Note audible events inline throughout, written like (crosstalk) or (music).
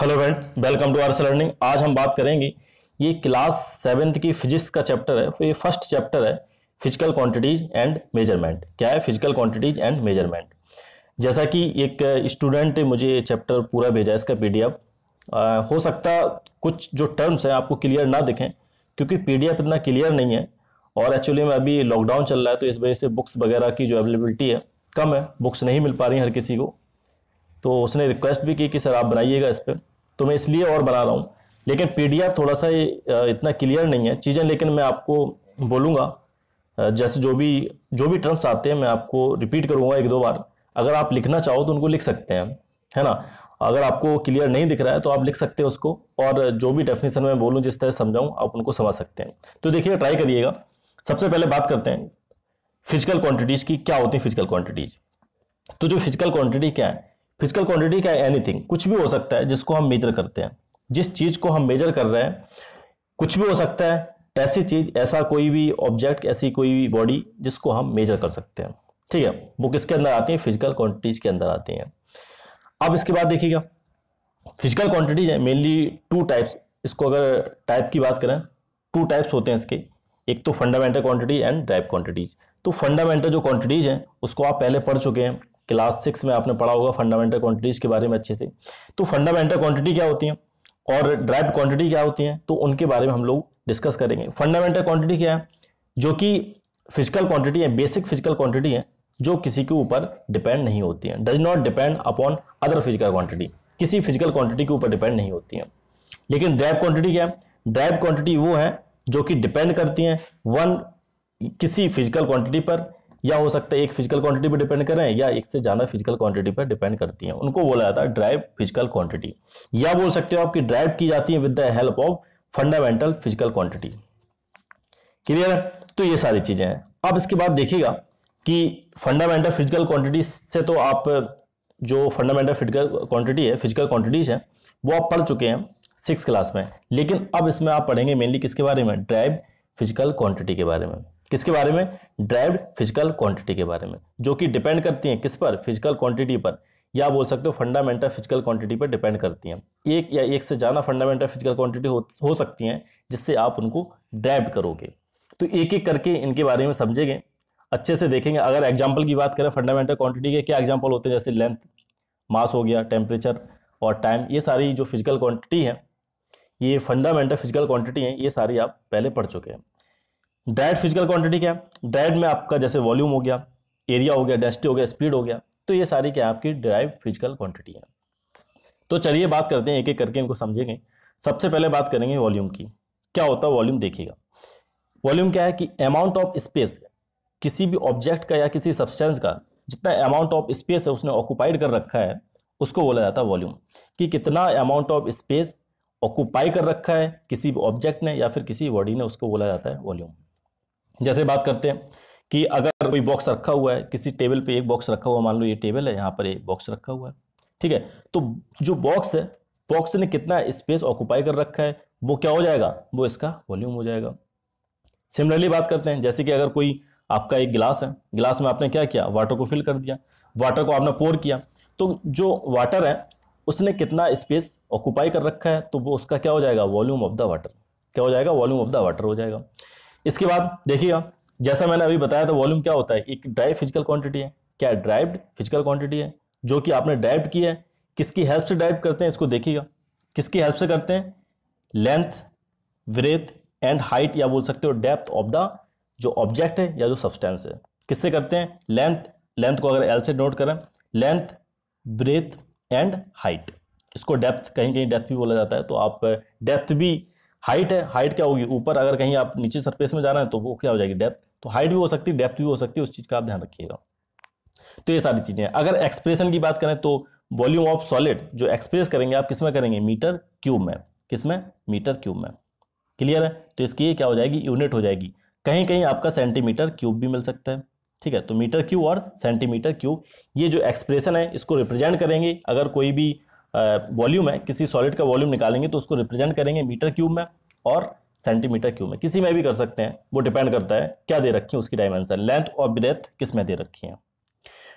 hello friends welcome to our learning आज हम बात करेंगे ये क्लास सेवेंथ की फिजिक्स का चैप्टर है तो ये फर्स्ट चैप्टर है फिजिकल क्वांटिटीज एंड मेजरमेंट क्या है फिजिकल क्वांटिटीज एंड मेजरमेंट जैसा कि एक स्टूडेंट ने मुझे ये चैप्टर पूरा भेजा है इसका पीडीएफ हो सकता कुछ जो टर्म्स हैं आपको क्लियर ना दिखें क्योंकि पीडीएफ इतना क्लियर नहीं है और एक्चुअली में अभी लॉकडाउन चल रहा है तो इस वजह से बुक्स वगैरह की जो अवेलेबिलिटी है कम है बुक्स नहीं मिल पा रही हर किसी को तो उसने रिक्वेस्ट भी की कि सर आप बनाइएगा इस पर तो मैं इसलिए और बना रहा हूँ लेकिन पी थोड़ा सा इतना क्लियर नहीं है चीज़ें लेकिन मैं आपको बोलूँगा जैसे जो भी जो भी टर्म्स आते हैं मैं आपको रिपीट करूँगा एक दो बार अगर आप लिखना चाहो तो उनको लिख सकते हैं है ना अगर आपको क्लियर नहीं दिख रहा है तो आप लिख सकते हैं उसको और जो भी डेफिनेशन मैं बोलूँ जिस तरह समझाऊँ आप उनको समझ सकते हैं तो देखिए ट्राई करिएगा सबसे पहले बात करते हैं फिजिकल क्वांटिटीज़ की क्या होती है फिजिकल क्वांटिटीज़ तो जो फिजिकल क्वांटिटी क्या है फिजिकल क्वांटिटी क्या है एनीथिंग कुछ भी हो सकता है जिसको हम मेजर करते हैं जिस चीज को हम मेजर कर रहे हैं कुछ भी हो सकता है ऐसी चीज ऐसा कोई भी ऑब्जेक्ट ऐसी कोई भी बॉडी जिसको हम मेजर कर सकते हैं ठीक है वो किसके अंदर आती है फिजिकल क्वांटिटीज के अंदर आती हैं अब इसके बाद देखिएगा फिजिकल क्वांटिटीज हैं मेनली टू टाइप्स इसको अगर टाइप की बात करें टू टाइप्स होते हैं इसके एक तो fundamental quantity and type quantities तो फंडामेंटल जो क्वांटिटीज हैं उसको आप पहले पढ़ चुके हैं क्लास सिक्स में आपने पढ़ा होगा फंडामेंटल क्वांटिटीज़ के बारे में अच्छे से तो फंडामेंटल क्वांटिटी क्या होती हैं और ड्राइव क्वांटिटी क्या होती हैं तो उनके बारे में हम लोग डिस्कस करेंगे फंडामेंटल क्वांटिटी क्या है जो कि फिजिकल क्वांटिटी है बेसिक फिजिकल क्वांटिटी है जो किसी के ऊपर डिपेंड नहीं होती है does not depend upon other physical quantity किसी फिजिकल क्वांटिटी के ऊपर डिपेंड नहीं होती है लेकिन ड्राइव क्वांटिटी क्या है ड्राइव क्वांटिटी वो है जो कि डिपेंड करती हैं वन किसी फिजिकल क्वांटिटी पर या हो सकता है एक फिजिकल क्वांटिटी पर डिपेंड करें या एक से ज़्यादा फिजिकल क्वांटिटी पर डिपेंड करती हैं उनको बोला जाता है ड्राइव फिजिकल क्वांटिटी या बोल सकते हो आपकी ड्राइव की जाती है with the help of fundamental physical quantity clear है तो ये सारी चीज़ें हैं अब इसके बाद देखिएगा कि फंडामेंटल फिजिकल क्वांटिटी से तो आप जो फंडामेंटल फिजिकल क्वांटिटी है फिजिकल क्वांटिटीज है वो आप पढ़ चुके हैं सिक्स क्लास में लेकिन अब इसमें आप पढ़ेंगे मेनली किसके बारे में ड्राइव फिजिकल क्वांटिटी के बारे में किसके बारे में ड्राइव्ड फिजिकल क्वांटिटी के बारे में जो कि डिपेंड करती हैं किस पर फिजिकल क्वांटिटी पर या बोल सकते हो फंडामेंटल फिजिकल क्वांटिटी पर डिपेंड करती हैं एक या एक से ज़्यादा फंडामेंटल फिजिकल क्वांटिटी हो, सकती हैं जिससे आप उनको ड्राइव करोगे तो एक एक करके इनके बारे में समझेंगे अच्छे से देखेंगे अगर एग्जाम्पल की बात करें फंडामेंटल क्वान्टिटी के क्या एग्जाम्पल होते हैं जैसे लेंथ मास हो गया टेम्परेचर और टाइम ये सारी जो फिजिकल क्वान्टिटी है ये फंडामेंटल फिजिकल क्वान्टिटी हैं ये सारी आप पहले पढ़ चुके हैं डायरेक्ट फिजिकल क्वांटिटी क्या है डायरेक्ट में आपका जैसे वॉल्यूम हो गया एरिया हो गया डेस्टी हो गया स्पीड हो गया तो ये सारी क्या आपकी ड्राइव फिजिकल क्वांटिटी है तो चलिए बात करते हैं एक एक करके इनको समझेंगे सबसे पहले बात करेंगे वॉल्यूम की क्या होता है वॉल्यूम देखिएगा वॉल्यूम क्या है कि अमाउंट ऑफ स्पेस किसी भी ऑब्जेक्ट का या किसी सब्सटेंस का जितना अमाउंट ऑफ स्पेस है उसने ऑक्यूपाइड कर रखा है उसको बोला जाता है वॉल्यूम कि कितना अमाउंट ऑफ स्पेस ऑक्यूपाई कर रखा है किसी भी ऑब्जेक्ट ने या फिर किसी बॉडी ने उसको बोला जाता है वॉल्यूम जैसे बात करते हैं कि अगर कोई बॉक्स रखा हुआ है किसी टेबल पे एक बॉक्स रखा हुआ मान लो ये टेबल है यहाँ पर एक बॉक्स रखा हुआ है ठीक है तो जो बॉक्स है बॉक्स ने कितना स्पेस ऑक्यूपाई कर रखा है वो क्या हो जाएगा वो इसका वॉल्यूम हो जाएगा सिमिलरली बात करते हैं जैसे कि अगर कोई आपका एक गिलास है गिलास में आपने क्या किया वाटर को फिल कर दिया वाटर को आपने पोर किया तो जो वाटर है उसने कितना स्पेस ऑक्यूपाई कर रखा है तो वो उसका क्या हो जाएगा वॉल्यूम ऑफ द वाटर क्या हो जाएगा वॉल्यूम ऑफ द वाटर हो जाएगा इसके बाद देखिएगा जैसा मैंने अभी बताया था वॉल्यूम क्या होता है एक ड्राइव फिजिकल क्वांटिटी है क्या ड्राइव्ड फिजिकल क्वांटिटी है जो कि आपने ड्राइव किया है किसकी हेल्प से ड्राइव करते हैं इसको देखिएगा किसकी हेल्प से करते हैं लेंथ ब्रेथ एंड हाइट या बोल सकते हो डेप्थ ऑफ द जो ऑब्जेक्ट है या जो सब्सटेंस है किससे करते हैं लेंथ लेंथ को अगर एल से नोट करें लेंथ ब्रेथ एंड हाइट इसको डेप्थ कहीं कहीं डेप्थ भी बोला जाता है तो आप डेप्थ भी हाइट है हाइट क्या होगी ऊपर अगर कहीं आप नीचे सरफेस में जाना है तो वो क्या हो जाएगी डेप्थ तो हाइट भी हो सकती है डेप्थ भी हो सकती है उस चीज़ का आप ध्यान रखिएगा तो ये सारी चीज़ें अगर एक्सप्रेशन की बात करें तो वॉल्यूम ऑफ सॉलिड जो एक्सप्रेस करेंगे आप किस में करेंगे मीटर क्यूब में किस में मीटर क्यूब में क्लियर है तो इसकी क्या हो जाएगी यूनिट हो जाएगी कहीं कहीं आपका सेंटीमीटर क्यूब भी मिल सकता है ठीक है तो मीटर क्यूब और सेंटीमीटर क्यूब ये जो एक्सप्रेशन है इसको रिप्रेजेंट करेंगे अगर कोई भी वॉल्यूम है किसी सॉलिड का वॉल्यूम निकालेंगे तो उसको रिप्रेजेंट करेंगे मीटर क्यूब में और सेंटीमीटर क्यूब में किसी में भी कर सकते हैं वो डिपेंड करता है क्या दे रखी है उसकी डायमेंशन लेंथ और ब्रेथ किस में दे रखी है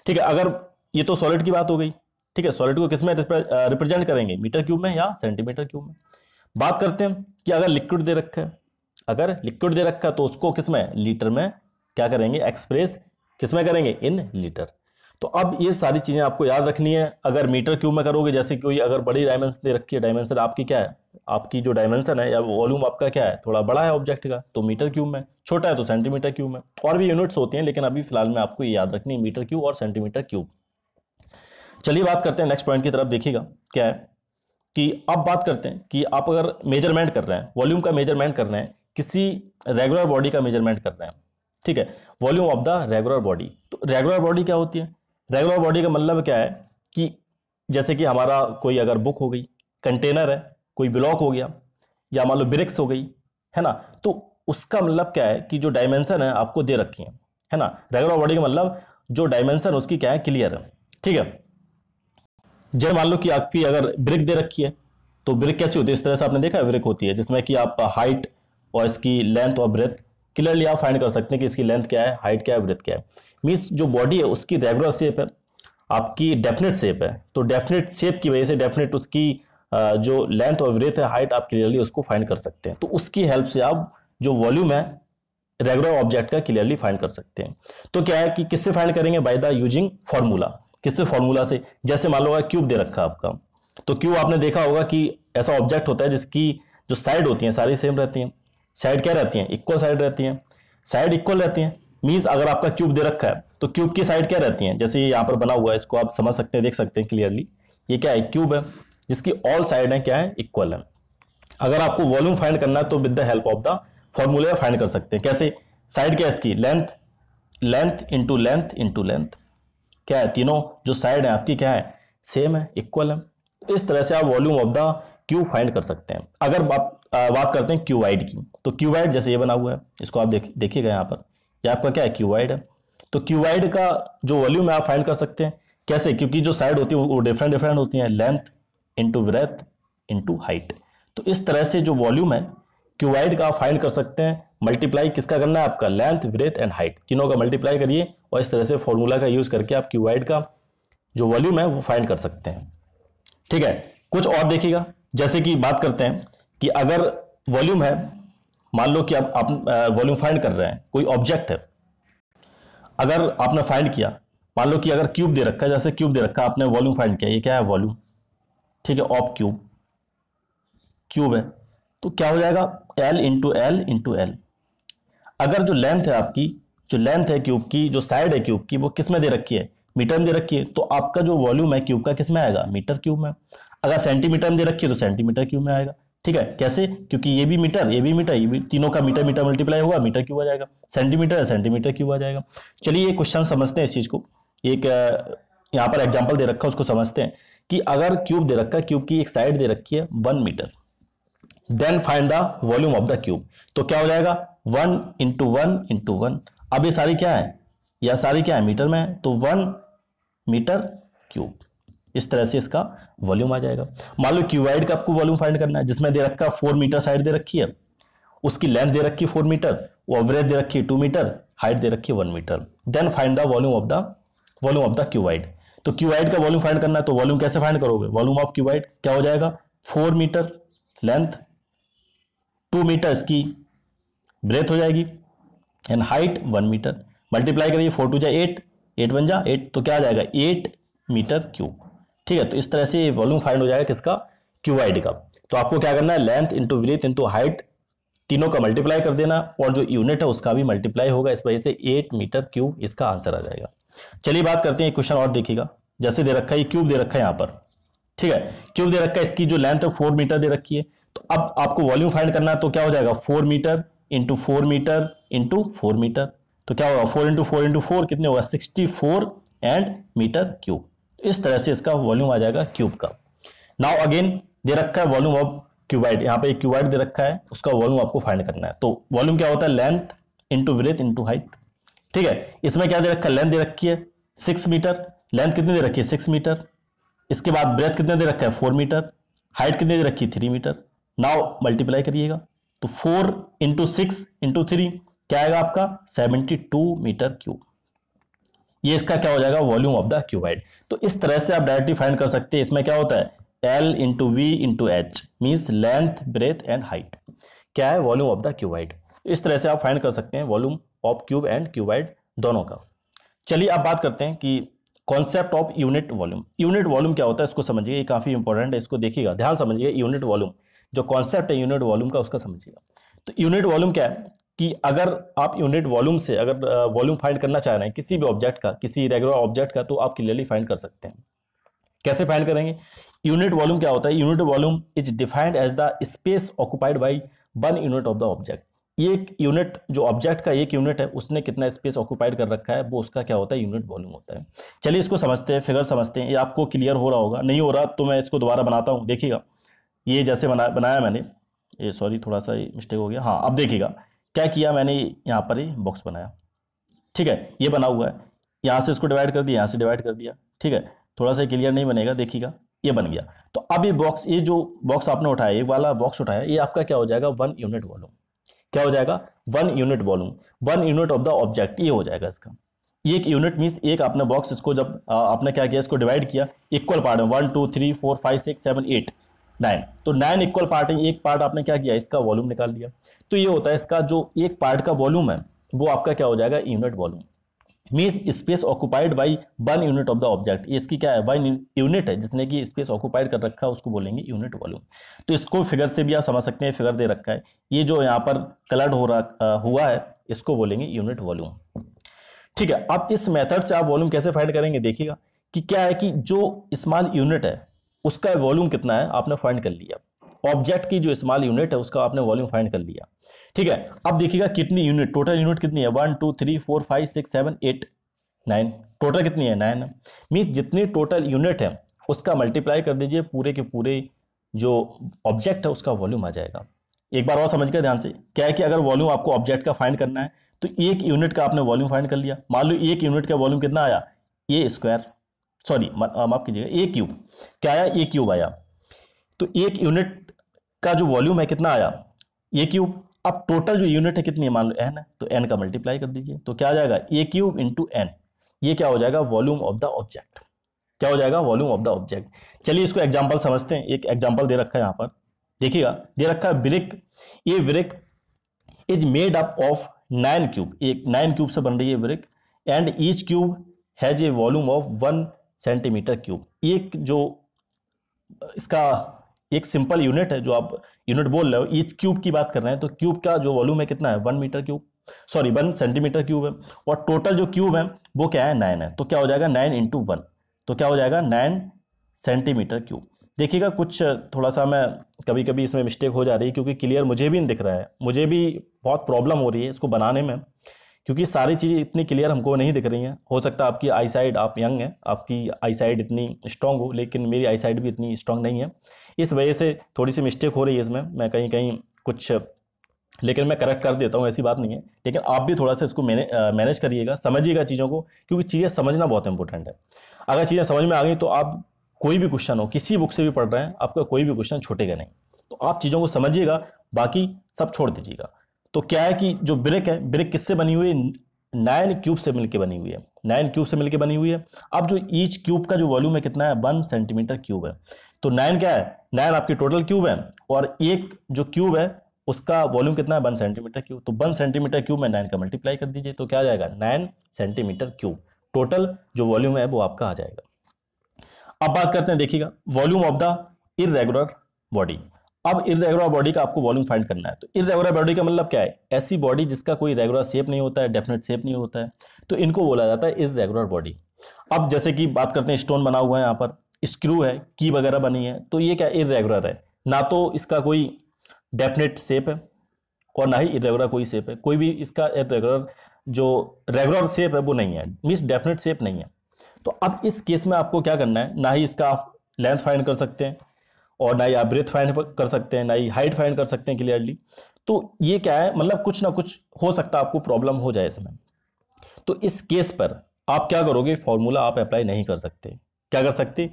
ठीक है अगर ये तो सॉलिड की बात हो गई ठीक है सॉलिड को किस में रिप्रेजेंट करेंगे मीटर क्यूब में या सेंटीमीटर क्यूब में बात करते हैं कि अगर लिक्विड दे रखा है अगर लिक्विड दे रखा है तो उसको किस में लीटर में क्या करेंगे एक्सप्रेस किस में करेंगे इन लीटर तो अब ये सारी चीज़ें आपको याद रखनी है अगर मीटर क्यूब में करोगे जैसे कोई अगर बड़ी डायमेंशन दे रखी है डायमेंशन आपकी क्या है आपकी जो डायमेंशन है या वॉल्यूम आपका क्या है थोड़ा बड़ा है ऑब्जेक्ट का तो मीटर क्यूब में छोटा है तो सेंटीमीटर क्यूब में तो और भी यूनिट्स होती हैं लेकिन अभी फिलहाल में आपको ये याद रखनी है मीटर क्यूब और सेंटीमीटर क्यूब चलिए बात करते हैं नेक्स्ट पॉइंट की तरफ देखिएगा क्या है कि अब बात करते हैं कि आप अगर मेजरमेंट कर रहे हैं वॉल्यूम का मेजरमेंट कर रहे हैं किसी रेगुलर बॉडी का मेजरमेंट कर रहे हैं ठीक है volume of the regular body तो रेगुलर बॉडी क्या होती है रेगुलर बॉडी का मतलब क्या है कि जैसे कि हमारा कोई अगर बुक हो गई कंटेनर है कोई ब्लॉक हो गया या मान लो ब्रिक्स हो गई है ना तो उसका मतलब क्या है कि जो डायमेंशन है आपको दे रखी है है ना रेगुलर बॉडी का मतलब जो डायमेंशन उसकी क्या है क्लियर है ठीक है जय मान लो कि आपकी अगर ब्रिक दे रखी है तो ब्रिक कैसी होती है इस तरह से आपने देखा है ब्रिक होती है जिसमें कि आप हाइट और इसकी लेंथ और ब्रेथ क्लियरली आप फाइंड कर सकते हैं कि इसकी लेंथ क्या है हाइट क्या है ब्रेथ क्या है मीन्स जो बॉडी है उसकी रेगुलर शेप है आपकी डेफिनेट शेप है तो डेफिनेट शेप की वजह से डेफिनेट उसकी जो लेंथ और ब्रेथ है हाइट आप क्लियरली उसको फाइंड कर सकते हैं तो उसकी हेल्प से आप जो वॉल्यूम है रेगुलर ऑब्जेक्ट का क्लियरली फाइंड कर सकते हैं तो क्या है कि किससे फाइंड करेंगे बाय द यूजिंग फॉर्मूला किससे फॉर्मूला से जैसे मान लो क्यूब दे रखा है आपका तो क्यूब आपने देखा होगा कि ऐसा ऑब्जेक्ट होता है जिसकी जो साइड होती है सारी सेम रहती हैं साइड क्या रहती है इक्वल साइड रहती है साइड इक्वल रहती है मीन्स अगर आपका क्यूब दे रखा है तो क्यूब की साइड क्या रहती है जैसे ये यहाँ पर बना हुआ है इसको आप समझ सकते हैं देख सकते हैं क्लियरली ये क्या है क्यूब है जिसकी ऑल साइड है क्या है इक्वल है अगर आपको वॉल्यूम फाइंड करना है तो with the help of the फॉर्मूले फाइंड कर सकते हैं कैसे साइड क्या है इसकी length length into length into length क्या है तीनों जो साइड है आपकी क्या है सेम है इक्वल है तो इस तरह से आप volume of the cube find कर सकते हैं अगर आप बात करते हैं क्यू वाइड की तो क्यू वाइड जैसे ये बना हुआ है इसको आप देख देखिएगा यहाँ पर यह आपका क्या है क्यू वाइड है तो क्यू वाइड का जो वॉल्यूम है आप फाइंड कर सकते हैं कैसे क्योंकि जो साइड होती है वो डिफरेंट डिफरेंट होती है length into breadth into height तो इस तरह से जो वॉल्यूम है क्यू वाइड का आप फाइंड कर सकते हैं मल्टीप्लाई किसका करना है आपका लेंथ ब्रेथ एंड हाइट तीनों का मल्टीप्लाई करिए और इस तरह से फॉर्मूला का यूज करके आप क्यू वाइड का जो वॉल्यूम है वो फाइंड कर सकते हैं ठीक है कुछ और देखिएगा जैसे कि बात करते हैं कि अगर वॉल्यूम है मान लो कि आप, आप वॉल्यूम फाइंड कर रहे हैं कोई ऑब्जेक्ट है अगर आपने फाइंड किया मान लो कि अगर क्यूब दे रखा है जैसे क्यूब दे रखा है आपने वॉल्यूम फाइंड किया ये क्या है वॉल्यूम ठीक है ऑप क्यूब क्यूब है तो क्या हो जाएगा L into L into L अगर जो लेंथ है आपकी जो लेंथ है क्यूब की जो साइड है क्यूब की वो किस में दे रखी है मीटर में दे रखी है तो आपका जो वॉल्यूम है क्यूब का किस में आएगा मीटर क्यूब में अगर सेंटीमीटर में दे रखिए तो सेंटीमीटर क्यूब में आएगा ठीक है कैसे क्योंकि ये भी मीटर ये भी मीटर ये भी तीनों का मीटर मीटर मल्टीप्लाई होगा मीटर क्यूब आ जाएगा सेंटीमीटर है सेंटीमीटर क्यूब आ जाएगा चलिए ये क्वेश्चन समझते हैं इस चीज़ को एक यहाँ पर एग्जाम्पल दे रखा है उसको समझते हैं कि अगर क्यूब दे रखा है क्यूब की एक साइड दे रखी है one metre then find the volume of the cube तो क्या हो जाएगा one into one into one अब ये सारी क्या है यह सारी क्या है मीटर में है तो वन मीटर क्यूब इस तरह से इसका वॉल्यूम आ जाएगा मान लो क्यूबाइड का आपको वॉल्यूम फाइंड करना है जिसमें दे रखा फोर मीटर साइड दे रखी है उसकी लेंथ दे रखी है फोर मीटर वो एवरेज दे रखी है टू मीटर हाइट दे रखी है one metre then find the volume of the volume of the cuboid तो क्यूबाइड का वॉल्यूम फाइंड करना है तो वॉल्यूम कैसे फाइंड करोगे वॉल्यूम ऑफ क्यूबाइड क्या हो जाएगा four metre length two metre इसकी ब्रेथ हो जाएगी and height one metre multiply करिए फोर टू जाए एट एट वन जा एट तो क्या आ जाएगा एट मीटर क्यूब ठीक है तो इस तरह से वॉल्यूम फाइंड हो जाएगा किसका क्यू का तो आपको क्या करना है length into breadth into height तीनों का मल्टीप्लाई कर देना और जो यूनिट है उसका भी मल्टीप्लाई होगा इस वजह से एट मीटर क्यूब इसका आंसर आ जाएगा चलिए बात करते हैं क्वेश्चन और देखिएगा जैसे दे रखा है क्यूब दे रखा है यहाँ पर ठीक है क्यूब दे रखा है इसकी जो लेंथ है फोर मीटर दे रखी है तो अब आपको वॉल्यूम फाइंड करना है तो क्या हो जाएगा four metre into four metre into four metre तो क्या होगा four into four into four कितने होगा sixty four and metre cube इस तरह से इसका वॉल्यूम आ जाएगा क्यूब का नाउ अगेन दे रखा है वॉल्यूम ऑफ क्यूबाइड यहाँ पे एक क्यूबाइड दे रखा है उसका वॉल्यूम आपको फाइंड करना है तो वॉल्यूम क्या होता है length into breadth into height ठीक है इसमें क्या दे रखा है लेंथ दे रखी है सिक्स मीटर लेंथ कितनी दे रखी है सिक्स मीटर इसके बाद ब्रेथ कितने दे रखा है फोर मीटर हाइट कितनी दे रखी है थ्री मीटर नाउ मल्टीप्लाई करिएगा तो four into six into three क्या आएगा आपका सेवेंटी टू मीटर क्यूब ये इसका क्या हो जाएगा वॉल्यूम ऑफ द क्यूबाइड तो इस तरह से आप डायरेक्टली फाइंड कर सकते हैं इसमें क्या होता है L into V into H means length breadth and height क्या है वॉल्यूम ऑफ द क्यूबाइड इस तरह से आप फाइंड कर सकते हैं volume of cube and cuboid दोनों का चलिए आप बात करते हैं कि concept of unit volume unit volume क्या होता है इसको समझिए काफ़ी इंपॉर्टेंट है इसको देखिएगा ध्यान समझिएगा यूनिट वॉल्यूम जो कॉन्सेप्ट है यूनिट वॉल्यूम का उसका समझिएगा तो यूनिट वॉल्यूम क्या है कि अगर आप यूनिट वॉल्यूम से अगर वॉल्यूम फाइंड करना चाह रहे हैं किसी भी ऑब्जेक्ट का किसी रेगुलर ऑब्जेक्ट का तो आप क्लियरली फाइंड कर सकते हैं कैसे फाइंड करेंगे यूनिट वॉल्यूम क्या होता है unit volume is defined as the space occupied by one unit of the object एक यूनिट जो ऑब्जेक्ट का एक यूनिट है उसने कितना स्पेस ऑक्युपाइड कर रखा है वो उसका क्या होता है यूनिट वॉल्यूम होता है चलिए इसको समझते हैं फिगर समझते हैं ये आपको क्लियर हो रहा होगा नहीं हो रहा तो मैं इसको दोबारा बनाता हूँ देखिएगा ये जैसे बना बनाया मैंने ये सॉरी थोड़ा सा मिस्टेक हो गया हाँ अब देखिएगा क्या किया मैंने यहाँ पर ही बॉक्स बनाया ठीक है ये बना हुआ है यहाँ से इसको डिवाइड कर दिया यहाँ से डिवाइड कर दिया ठीक है थोड़ा सा क्लियर नहीं बनेगा देखिएगा ये बन गया तो अब ये बॉक्स ये जो बॉक्स आपने उठाया ये वाला बॉक्स उठाया ये आपका क्या हो जाएगा वन यूनिट वॉल्यूम क्या हो जाएगा one unit volume one unit of the object ये हो जाएगा इसका एक यूनिट मीन्स एक आपने बॉक्स इसको जब आपने क्या किया इसको डिवाइड किया इक्वल पार्ट में one two three four five six seven eight nine तो नाइन इक्वल पार्ट है एक पार्ट आपने क्या किया इसका वॉल्यूम निकाल लिया तो ये होता है इसका जो एक पार्ट का वॉल्यूम है वो आपका क्या हो जाएगा unit volume means space occupied by one unit of the object इसकी क्या है वन यूनिट है जिसने कि स्पेस ऑक्यूपाइड कर रखा है उसको बोलेंगे यूनिट वॉल्यूम तो इसको फिगर से भी आप समझ सकते हैं फिगर दे रखा है ये जो यहाँ पर कलर्ड हो रहा आ, हुआ है इसको बोलेंगे यूनिट वॉल्यूम ठीक है अब इस मेथड से आप वॉल्यूम कैसे फाइंड करेंगे देखिएगा कि क्या है कि जो स्मॉल यूनिट है उसका वॉल्यूम कितना है आपने फाइंड कर लिया ऑब्जेक्ट की जो स्मॉल यूनिट है उसका आपने वॉल्यूम फाइंड कर लिया ठीक है अब देखिएगा कितनी यूनिट टोटल यूनिट कितनी है one two three four five six seven eight nine total कितनी है नाइन मीन्स जितनी टोटल यूनिट है उसका मल्टीप्लाई कर दीजिए पूरे के पूरे जो ऑब्जेक्ट है उसका वॉल्यूम आ जाएगा एक बार और समझ के ध्यान से क्या है कि अगर वॉल्यूम आपको ऑब्जेक्ट का फाइंड करना है तो एक यूनिट का आपने वॉल्यूम फाइंड कर लिया मान लो एक यूनिट का वॉल्यूम कितना आया ए स्क्वायर सॉरी माफ कीजिएगा ए क्यूब क्या आया ए क्यूब आया तो एक यूनिट का जो वॉल्यूम है कितना आया ए क्यूब अब टोटल जो यूनिट है कितनी है मान लो एन है तो एन का मल्टीप्लाई कर दीजिए तो क्या आ जाएगा ए क्यूब इंटू एन ये क्या हो जाएगा वॉल्यूम ऑफ द ऑब्जेक्ट क्या हो जाएगा वॉल्यूम ऑफ द ऑब्जेक्ट चलिए इसको एग्जाम्पल समझते हैं एक एग्जाम्पल दे रखा है यहाँ पर देखिएगा दे रखा है ब्रिक ये brick is made up of nine cube एक नाइन क्यूब से बन रही है brick and each cube has a volume of one centimetre cube एक जो इसका एक सिंपल यूनिट है जो आप यूनिट बोल रहे हो ईच क्यूब की बात कर रहे हैं तो क्यूब का जो वॉल्यूम है कितना है one metre cube sorry one centimetre cube है और टोटल जो क्यूब है वो क्या है नाइन है तो क्या हो जाएगा नाइन इंटू वन तो क्या हो जाएगा नाइन सेंटीमीटर क्यूब देखिएगा कुछ थोड़ा सा मैं कभी कभी इसमें मिस्टेक हो जा रही है क्योंकि क्लियर मुझे भी नहीं दिख रहा है मुझे भी बहुत प्रॉब्लम हो रही है इसको बनाने में क्योंकि सारी चीज़ें इतनी क्लियर हमको नहीं दिख रही हैं हो सकता है आपकी आई साइड आप यंग हैं आपकी आई साइड इतनी स्ट्रांग हो लेकिन मेरी आई साइड भी इतनी स्ट्रांग नहीं है इस वजह से थोड़ी सी मिस्टेक हो रही है इसमें मैं कहीं कहीं कुछ लेकिन मैं करेक्ट कर देता हूँ ऐसी बात नहीं है लेकिन आप भी थोड़ा सा इसको मैने मैनेज करिएगा समझिएगा चीज़ों को क्योंकि चीज़ें समझना बहुत इंपॉर्टेंट है अगर चीज़ें समझ में आ गई तो आप कोई भी क्वेश्चन हो किसी बुक से भी पढ़ रहे हैं आपका कोई भी क्वेश्चन छूटेगा नहीं तो आप चीज़ों को समझिएगा बाकी सब छोड़ दीजिएगा तो क्या है कि जो ब्रिक है ब्रिक किससे बनी हुई है नाइन क्यूब से मिलकर बनी हुई है नाइन क्यूब से मिलकर बनी हुई है अब जो ईच क्यूब का जो वॉल्यूम है कितना है वन सेंटीमीटर क्यूब है तो नाइन क्या है नाइन आपकी टोटल क्यूब है और एक जो क्यूब है उसका वॉल्यूम कितना है वन सेंटीमीटर क्यूब तो वन सेंटीमीटर क्यूब में नाइन का मल्टीप्लाई कर दीजिए तो क्या आ जाएगा नाइन सेंटीमीटर क्यूब टोटल जो वॉल्यूम है वो आपका आ जाएगा अब बात करते हैं देखिएगा volume of the irregular body अब इरेगुलर बॉडी का आपको वॉल्यूम फाइंड करना है तो इरेगुलर बॉडी का मतलब क्या है ऐसी बॉडी जिसका कोई रेगुलर शेप नहीं होता है डेफिनेट शेप नहीं होता है तो इनको बोला जाता है इरेगुलर बॉडी अब जैसे कि बात करते हैं स्टोन बना हुआ है यहाँ पर स्क्रू है की वगैरह बनी है तो ये क्या इरेगुलर है ना तो इसका कोई डेफिनेट शेप है और ना ही इरेगुलर कोई शेप है कोई भी इसका इरेगुलर जो रेगुलर शेप है वो नहीं है मीन्स डेफिनेट शेप नहीं है तो अब इस केस में आपको क्या करना है ना ही इसका आप लेंथ फाइंड कर सकते हैं और ना ही आप ब्रेथ फाइंड कर सकते हैं ना ही हाइट फाइंड कर सकते हैं क्लियरली तो ये क्या है मतलब कुछ ना कुछ हो सकता है आपको प्रॉब्लम हो जाए इसमें तो इस केस पर आप क्या करोगे फॉर्मूला आप अप्लाई नहीं कर सकते क्या कर सकते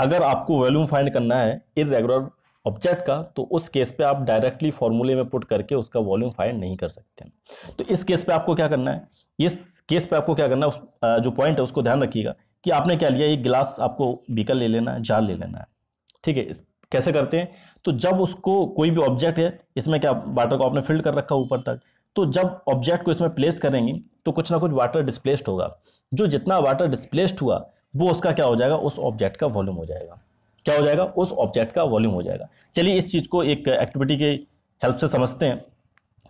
अगर आपको वॉल्यूम फाइंड करना है इरेगुलर ऑब्जेक्ट का तो उस केस पे आप डायरेक्टली फॉर्मूले में पुट करके उसका वॉल्यूम फाइंड नहीं कर सकते तो इस केस पे आपको क्या करना है इस केस पे आपको क्या करना है उस जो पॉइंट है उसको ध्यान रखिएगा कि आपने क्या लिया एक गिलास आपको बीकर ले लेना है जार ले लेना है ठीक है कैसे करते हैं तो जब उसको कोई भी ऑब्जेक्ट है इसमें क्या वाटर को आपने फिल्ड कर रखा ऊपर तक तो जब ऑब्जेक्ट को इसमें प्लेस करेंगे तो कुछ ना कुछ वाटर डिस्प्लेस्ड होगा जो जितना वाटर डिस्प्लेस्ड हुआ वो उसका क्या हो जाएगा उस ऑब्जेक्ट का वॉल्यूम हो जाएगा क्या हो जाएगा उस ऑब्जेक्ट का वॉल्यूम हो जाएगा चलिए इस चीज़ को एक एक्टिविटी के हेल्प से समझते हैं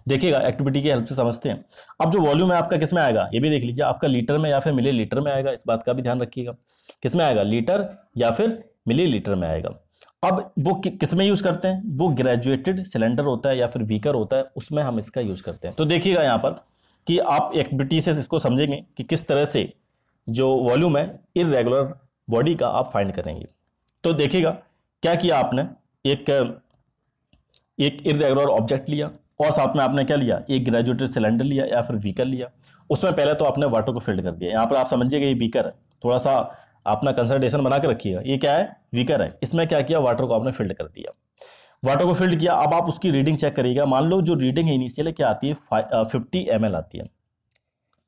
देखिएगा एक्टिविटी की हेल्प से समझते हैं अब जो वॉल्यूम है आपका किस में आएगा ये भी देख लीजिए आपका लीटर में या फिर मिली लीटर में आएगा इस बात का भी ध्यान रखिएगा किस में आएगा लीटर या फिर मिली लीटर में आएगा अब वो कि, किस में यूज करते हैं वो ग्रेजुएटेड सिलेंडर होता है या फिर वीकर होता है उसमें हम इसका यूज करते हैं तो देखिएगा यहाँ पर कि आप एक्टिविटी से इसको समझेंगे कि किस तरह से जो वॉल्यूम है इरेगुलर बॉडी का आप फाइंड करेंगे तो देखिएगा क्या किया आपने एक एक इरेगुलर ऑब्जेक्ट लिया और साथ में आपने क्या लिया एक ग्रेजुएटेड सिलेंडर लिया या फिर वीकर लिया उसमें पहले तो आपने वाटर को फिल्ड कर दिया यहाँ पर आप समझिएगा ये वीकर है थोड़ा सा अपना कंसल्टेशन बना के रखिएगा ये क्या है वीकर है इसमें क्या किया वाटर को आपने फिल्ड कर दिया वाटर को फिल्ड किया अब आप उसकी रीडिंग चेक करिएगा मान लो जो रीडिंग है इनिशियल क्या आती है फिफ्टी एम आती है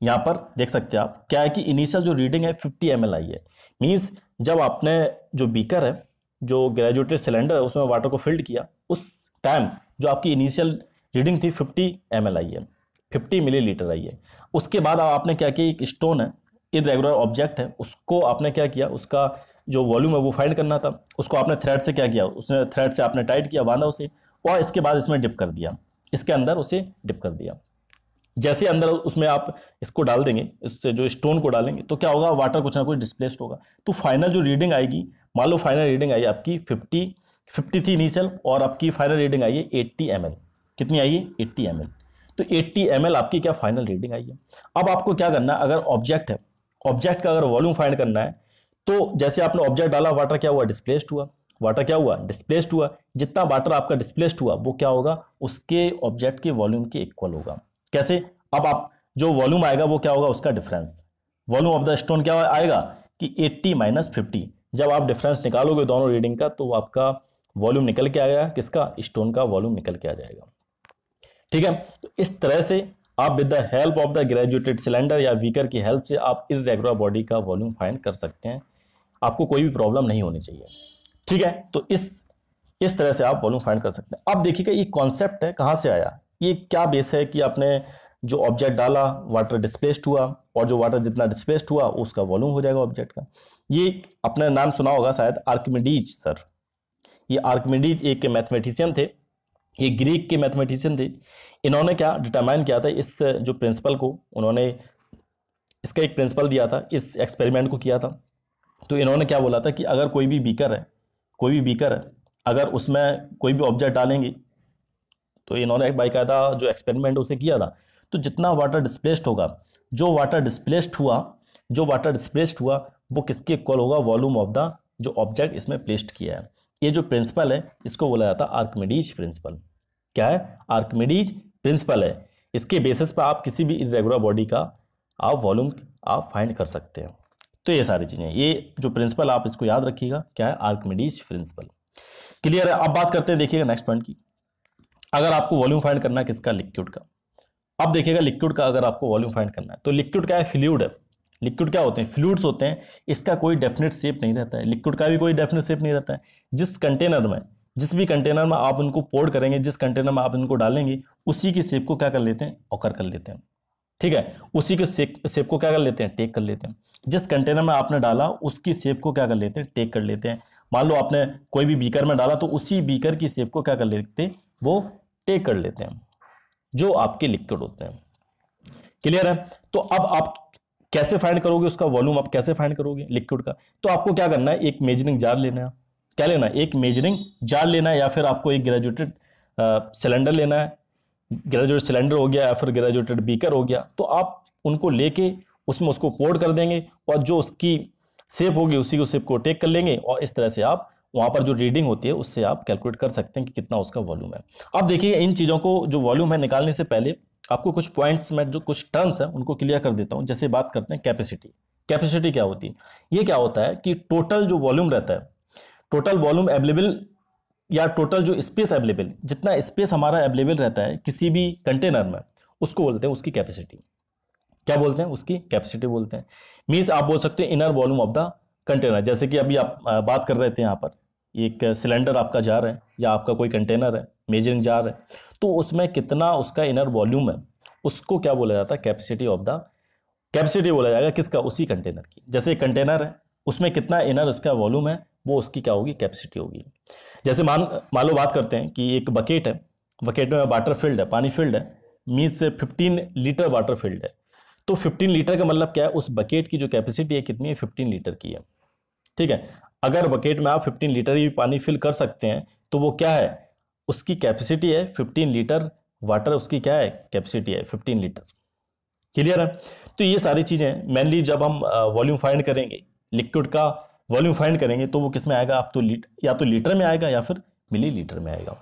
यहाँ पर देख सकते हैं आप क्या है कि इनिशियल जो रीडिंग है फिफ्टी एम आई है मीन्स जब आपने जो बीकर है जो ग्रेजुएटेड सिलेंडर है उसमें वाटर को फिल्ड किया उस टाइम जो आपकी इनिशियल रीडिंग थी फिफ्टी एम आई है फिफ्टी मिली लीटर आई है उसके बाद आपने क्या किया एक स्टोन है इरेगुलर ऑब्जेक्ट है उसको आपने क्या किया उसका जो वॉल्यूम है वो फाइंड करना था उसको आपने थ्रेड से क्या किया उसने थ्रेड से आपने टाइट किया बांधा उसे और इसके बाद इसमें डिप कर दिया इसके अंदर उसे डिप कर दिया जैसे अंदर उसमें आप इसको डाल देंगे इससे जो स्टोन को डालेंगे तो क्या होगा वाटर कुछ ना कुछ डिस्प्लेस्ड होगा तो फाइनल जो रीडिंग आएगी मान लो फाइनल रीडिंग आई आपकी फिफ्टी फिफ्टी थी इनिशियल और आपकी फाइनल रीडिंग आई है एट्टी एम कितनी आई है एट्टी एम तो एट्टी एम आपकी क्या फाइनल रीडिंग आई है अब आपको क्या करना अगर ऑब्जेक्ट है ऑब्जेक्ट का अगर वॉल्यूम फाइंड करना है तो जैसे आपने ऑब्जेक्ट डाला वाटर क्या हुआ डिस्प्लेस्ड हुआ वाटर क्या हुआ डिस्प्लेस्ड हुआ जितना वाटर आपका डिस्प्लेस्ड हुआ वो क्या होगा उसके ऑब्जेक्ट के वॉल्यूम के इक्वल होगा कैसे अब आप जो वॉल्यूम आएगा वो क्या होगा उसका difference volume of the stone क्या आएगा कि 80 माइनस फिफ्टी जब आप डिफरेंस निकालोगे दोनों रीडिंग का तो आपका वॉल्यूम निकल के आ गया किसका स्टोन का वॉल्यूम निकल के आ जाएगा ठीक है तो इस तरह से आप with the help of the graduated cylinder या वीकर की हेल्प से आप इरेगुलर बॉडी का वॉल्यूम फाइंड कर सकते हैं आपको कोई भी प्रॉब्लम नहीं होनी चाहिए ठीक है तो इस इस तरह से आप वॉल्यूम फाइंड कर सकते हैं अब देखिएगा ये कॉन्सेप्ट है कहाँ से आया ये क्या बेस है कि आपने जो ऑब्जेक्ट डाला वाटर डिस्प्लेस्ड हुआ और जो वाटर जितना डिस्प्लेस्ड हुआ उसका वॉल्यूम हो जाएगा ऑब्जेक्ट का ये अपने नाम सुना होगा शायद आर्किमिडीज सर ये आर्किमिडीज एक मैथमेटिशियन थे ये ग्रीक के मैथमेटिशियन थे इन्होंने क्या डिटरमाइन किया था इस जो प्रिंसिपल को उन्होंने इसका एक प्रिंसिपल दिया था इस एक्सपेरिमेंट को किया था तो इन्होंने क्या बोला था कि अगर कोई भी बीकर है कोई भी बीकर है अगर उसमें कोई भी ऑब्जेक्ट डालेंगे तो इन्होंने एक बाकायदा जो एक्सपेरिमेंट उसे किया था तो जितना वाटर डिस्प्लेस्ड होगा जो वाटर डिस्प्लेस्ड हुआ जो वाटर डिस्प्लेस्ड हुआ वो किसके इक्वल होगा वॉल्यूम ऑफ द जो ऑब्जेक्ट इसमें प्लेस्ड किया है ये जो प्रिंसिपल है इसको बोला जाता है आर्कमेडीज प्रिंसिपल क्या है आर्कमेडीज प्रिंसिपल है इसके बेसिस पर आप किसी भी इरेगुलर बॉडी का आप वॉल्यूम आप फाइंड कर सकते हैं तो ये सारी चीज़ें ये जो प्रिंसिपल आप इसको याद रखिएगा क्या है आर्कमेडीज प्रिंसिपल क्लियर है अब बात करते हैं देखिएगा नेक्स्ट पॉइंट की अगर आपको वॉल्यूम फाइंड करना है किसका लिक्विड का अब देखिएगा लिक्विड का अगर आपको वॉल्यूम फाइंड करना है तो लिक्विड क्या है फ्लूड है लिक्विड क्या होते हैं फ्लूड्स होते हैं इसका कोई डेफिनेट शेप नहीं रहता है लिक्विड का भी कोई डेफिनेट सेप नहीं रहता है जिस कंटेनर में जिस भी कंटेनर में आप उनको पोर्ड करेंगे जिस कंटेनर में आप इनको डालेंगे उसी की शेप को क्या कर लेते हैं ऑकर कर लेते हैं ठीक है उसी के सेप को क्या कर लेते हैं टेक कर लेते हैं जिस कंटेनर में आपने डाला उसकी सेप को क्या कर लेते हैं टेक कर लेते हैं मान लो आपने कोई भी बीकर में डाला तो उसी बीकर की सेप को क्या कर लेते वो टेक कर लेते हैं जो आपके लिक्विड होते हैं क्लियर है तो अब आप कैसे फाइंड करोगे उसका वॉल्यूम आप कैसे फाइंड करोगे लिक्विड का तो आपको क्या करना है एक मेजरिंग जार लेना है क्या लेना है एक मेजरिंग जार लेना है या फिर आपको एक ग्रेजुएटेड सिलेंडर लेना है ग्रेजुएट सिलेंडर हो गया या फिर ग्रेजुएटेड बीकर हो गया तो आप उनको लेके उसमें उसको पोर्ड कर देंगे और जो उसकी सेप होगी उसी को सेप को टेक कर लेंगे और इस तरह से आप वहाँ पर जो रीडिंग होती है उससे आप कैलकुलेट कर सकते हैं कि कितना उसका वॉल्यूम है अब देखिए इन चीज़ों को जो वॉल्यूम है निकालने से पहले आपको कुछ पॉइंट्स में जो कुछ टर्म्स हैं उनको क्लियर कर देता हूँ जैसे बात करते हैं कैपेसिटी कैपेसिटी क्या होती है ये क्या होता है कि टोटल जो वॉल्यूम रहता है टोटल वॉल्यूम एवेलेबल या टोटल जो स्पेस अवेलेबल जितना स्पेस हमारा अवेलेबल रहता है किसी भी कंटेनर में उसको बोलते हैं उसकी कैपेसिटी क्या बोलते हैं उसकी कैपेसिटी बोलते हैं मीन्स आप बोल सकते हैं inner volume of the container जैसे कि अभी आप बात कर रहे थे यहाँ पर एक सिलेंडर आपका जार है या आपका कोई कंटेनर है मेजरिंग जार है तो उसमें कितना उसका इनर वॉल्यूम है उसको क्या बोला जाता है कैपेसिटी ऑफ द कैपेसिटी बोला जाएगा किसका उसी कंटेनर की जैसे कंटेनर है उसमें कितना इनर उसका वॉल्यूम है वो उसकी क्या होगी कैपेसिटी होगी जैसे मान मान लो बात करते हैं कि एक बकेट है बकेट में वाटर फिल्ड है पानी फिल्ड है means fifteen litre water filled है तो फिफ्टीन लीटर का मतलब क्या है उस बकेट की जो कैपेसिटी है कितनी है फिफ्टीन लीटर की है ठीक है अगर बकेट में आप फिफ्टीन लीटर ही पानी फिल कर सकते हैं तो वो क्या है उसकी कैपेसिटी है फिफ्टीन लीटर वाटर उसकी क्या है कैपेसिटी है फिफ्टीन लीटर क्लियर है तो ये सारी चीज़ें मेनली जब हम वॉल्यूम फाइंड करेंगे लिक्विड का वॉल्यूम फाइंड करेंगे तो वो किस में आएगा आप तो या तो लीटर में आएगा या फिर मिली लीटर में आएगा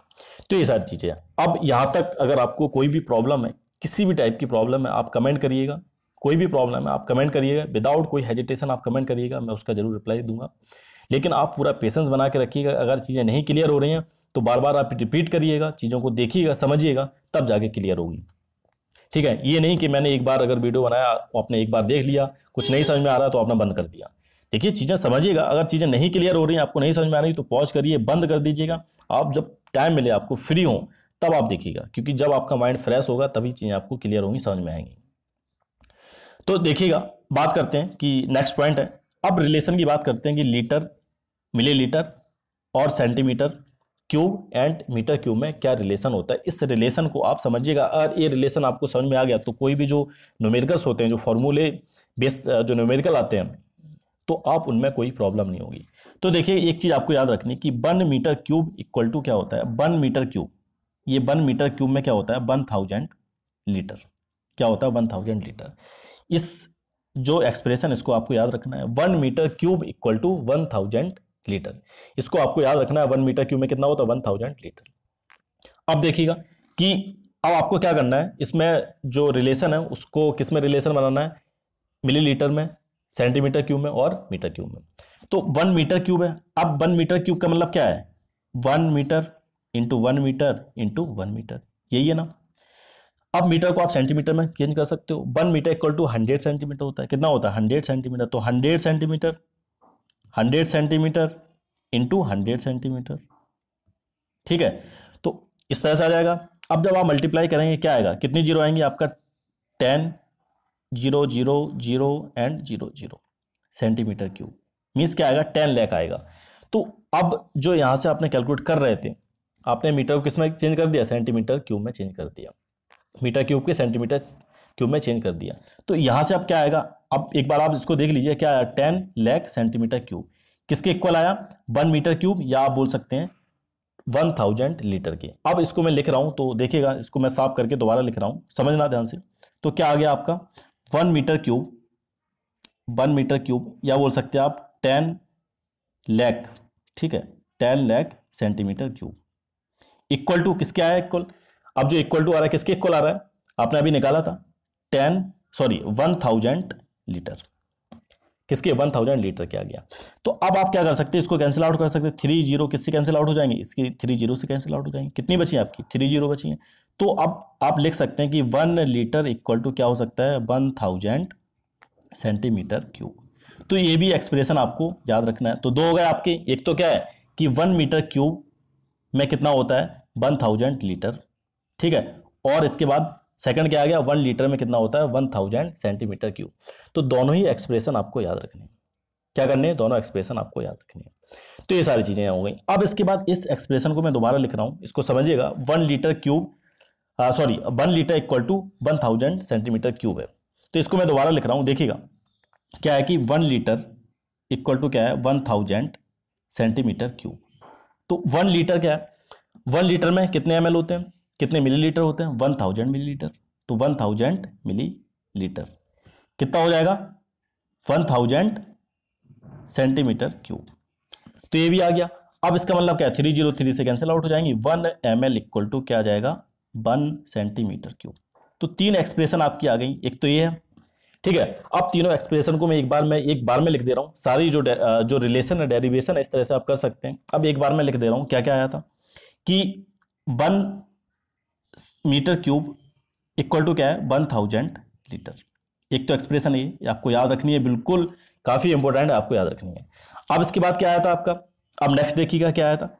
तो ये सारी चीज़ें अब यहाँ तक अगर आपको कोई भी प्रॉब्लम है किसी भी टाइप की प्रॉब्लम है आप कमेंट करिएगा कोई भी प्रॉब्लम है आप कमेंट करिएगा विदाउट कोई हेजिटेशन आप कमेंट करिएगा मैं उसका जरूर रिप्लाई दूंगा लेकिन आप पूरा पेशेंस बना के रखिएगा अगर चीज़ें नहीं क्लियर हो रही हैं तो बार बार आप रिपीट करिएगा चीज़ों को देखिएगा समझिएगा तब जाके क्लियर होगी ठीक है ये नहीं कि मैंने एक बार अगर वीडियो बनाया आपने एक बार देख लिया कुछ नहीं समझ में आ रहा तो आपने बंद कर दिया देखिए चीज़ें समझिएगा अगर चीज़ें नहीं क्लियर हो रही हैं आपको नहीं समझ में आ रही तो पॉज करिए बंद कर दीजिएगा आप जब टाइम मिले आपको फ्री हो तब आप देखिएगा क्योंकि जब आपका माइंड फ्रेश होगा तभी चीज़ें आपको क्लियर होंगी समझ में आएंगी तो देखिएगा बात करते हैं कि नेक्स्ट पॉइंट है अब रिलेशन की बात करते हैं कि लीटर मिलीलीटर और centimetre cube and metre cube में क्या रिलेशन होता है इस रिलेशन को आप समझिएगा अगर ये रिलेशन आपको समझ में आ गया तो कोई भी जो नोमेरिकल्स होते हैं जो फॉर्मूले बेस जो नोमेरिकल आते हैं तो आप उनमें कोई प्रॉब्लम नहीं होगी तो देखिए एक चीज़ आपको याद रखनी कि one metre cube equal to क्या होता है वन मीटर क्यूब ये वन मीटर क्यूब में क्या होता है वन थाउजेंड लीटर क्या होता है वन थाउजेंड लीटर इस जो एक्सप्रेशन इसको आपको याद रखना है one metre cube equal to one thousand litre इसको आपको याद रखना है वन मीटर क्यूब में कितना होता है वन थाउजेंड लीटर अब देखिएगा कि अब आपको क्या करना है इसमें जो रिलेशन है उसको किस में रिलेशन बनाना है मिलीलीटर में सेंटीमीटर क्यूब में और मीटर क्यूब में तो वन मीटर क्यूब है अब वन मीटर क्यूब का मतलब क्या है one metre into one metre into one metre यही है ना अब मीटर को आप सेंटीमीटर में चेंज कर सकते हो one metre equal to hundred centimetre होता है कितना होता है हंड्रेड सेंटीमीटर तो hundred centimetre hundred centimetre into hundred centimetre ठीक है तो इस तरह से आ जाएगा अब जब आप मल्टीप्लाई करेंगे क्या आएगा कितनी जीरो आएंगी आपका ten zero zero zero and zero zero centimetre cube means क्या आएगा टेन लेक आएगा तो अब जो यहां से आपने कैलकुलेट कर रहे थे आपने मीटर को चेंज कर दिया सेंटीमीटर क्यूब में चेंज कर दिया मीटर क्यूब के सेंटीमीटर क्यों में चेंज कर दिया तो यहाँ से अब क्या आएगा अब एक बार आप इसको देख लीजिए क्या आया टेन लैख सेंटीमीटर क्यूब किसके इक्वल आया वन मीटर क्यूब या आप बोल सकते हैं वन थाउजेंड लीटर के अब इसको मैं लिख रहा हूँ तो देखिएगा इसको मैं साफ करके दोबारा लिख रहा हूँ समझना ध्यान से तो क्या आ गया आपका one metre cube one metre cube या बोल सकते हैं आप टेन लैख ठीक है ten lakh centimetre cube equal to किसके आया इक्वल अब जो इक्वल टू आ रहा है किसके इक्वल आ रहा है आपने अभी निकाला था ten sorry one thousand litre किसके वन थाउजेंड लीटर के आ गया तो अब आप क्या कर सकते हैं इसको कैंसिल आउट कर सकते हैं थ्री जीरो किससे कैंसिल आउट हो जाएंगे इसकी थ्री जीरो से कैंसिल आउट हो जाएंगे कितनी बची है आपकी थ्री जीरो बची है तो अब आप लिख सकते हैं कि वन लीटर इक्वल टू क्या हो सकता है वन थाउजेंड सेंटीमीटर क्यूब तो ये भी एक्सप्रेशन आपको याद रखना है तो दो हो गए आपके एक तो क्या है कि वन मीटर क्यूब में कितना होता है वन थाउजेंड लीटर ठीक है और इसके बाद सेकंड क्या आ गया वन लीटर में कितना होता है वन थाउजेंड सेंटीमीटर क्यूब तो दोनों ही एक्सप्रेशन आपको याद रखने हैं क्या करने है दोनों एक्सप्रेशन आपको याद रखने हैं तो ये सारी चीज़ें हो गई अब इसके बाद इस एक्सप्रेशन को मैं दोबारा लिख रहा हूँ इसको समझिएगा one litre cube sorry one litre equal to one thousand centimetre cube है तो इसको मैं दोबारा लिख रहा हूँ देखिएगा क्या है कि वन लीटर इक्वल टू क्या है वन थाउजेंड सेंटीमीटर क्यूब तो वन लीटर क्या है वन लीटर में कितने एम होते हैं कितने मिलीलीटर होते हैं वन थाउजेंड मिलीलीटर तो वन थाउजेंड मिलीलीटर कितना हो जाएगा वन थाउजेंड सेंटीमीटर क्यूब तो ये भी आ गया अब इसका मतलब क्या थ्री जीरो थ्री से कैंसिल आउट हो जाएंगी one M L equal to क्या आ जाएगा वन सेंटीमीटर क्यूब तो तीन एक्सप्रेशन आपकी आ गई एक तो ये है ठीक है अब तीनों एक्सप्रेशन को मैं एक बार में एक बार में लिख दे रहा हूँ सारी जो जो रिलेशन है डेरिवेशन है इस तरह से आप कर सकते हैं अब एक बार में लिख दे रहा हूँ क्या क्या आया था कि one metre cube equal to क्या है वन थाउजेंड लीटर एक तो एक्सप्रेशन है ये आपको याद रखनी है बिल्कुल काफ़ी इंपॉर्टेंट आपको याद रखनी है अब इसके बाद क्या आया था आपका अब नेक्स्ट देखिएगा क्या आया था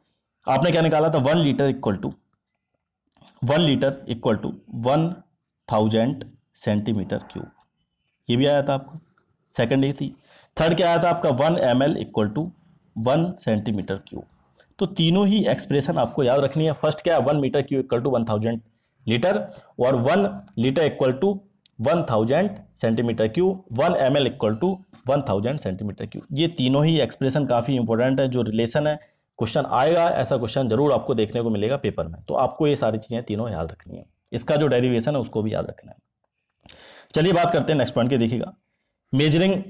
आपने क्या निकाला था one litre equal to one litre equal to one thousand centimetre cube ये भी आया था आपका सेकंड ये थी थर्ड क्या आया था आपका one M L equal to one centimetre cube तो तीनों ही एक्सप्रेशन आपको याद रखनी है फर्स्ट क्या है one metre cube equal to one thousand litre और one litre equal to one thousand centimetre cube one M L equal to one thousand centimetre cube ये तीनों ही एक्सप्रेशन काफ़ी इंपॉर्टेंट है जो रिलेशन है क्वेश्चन आएगा ऐसा क्वेश्चन जरूर आपको देखने को मिलेगा पेपर में तो आपको ये सारी चीज़ें तीनों याद रखनी है इसका जो डेरिवेशन है उसको भी याद रखना है चलिए बात करते हैं नेक्स्ट पॉइंट के देखिएगा मेजरिंग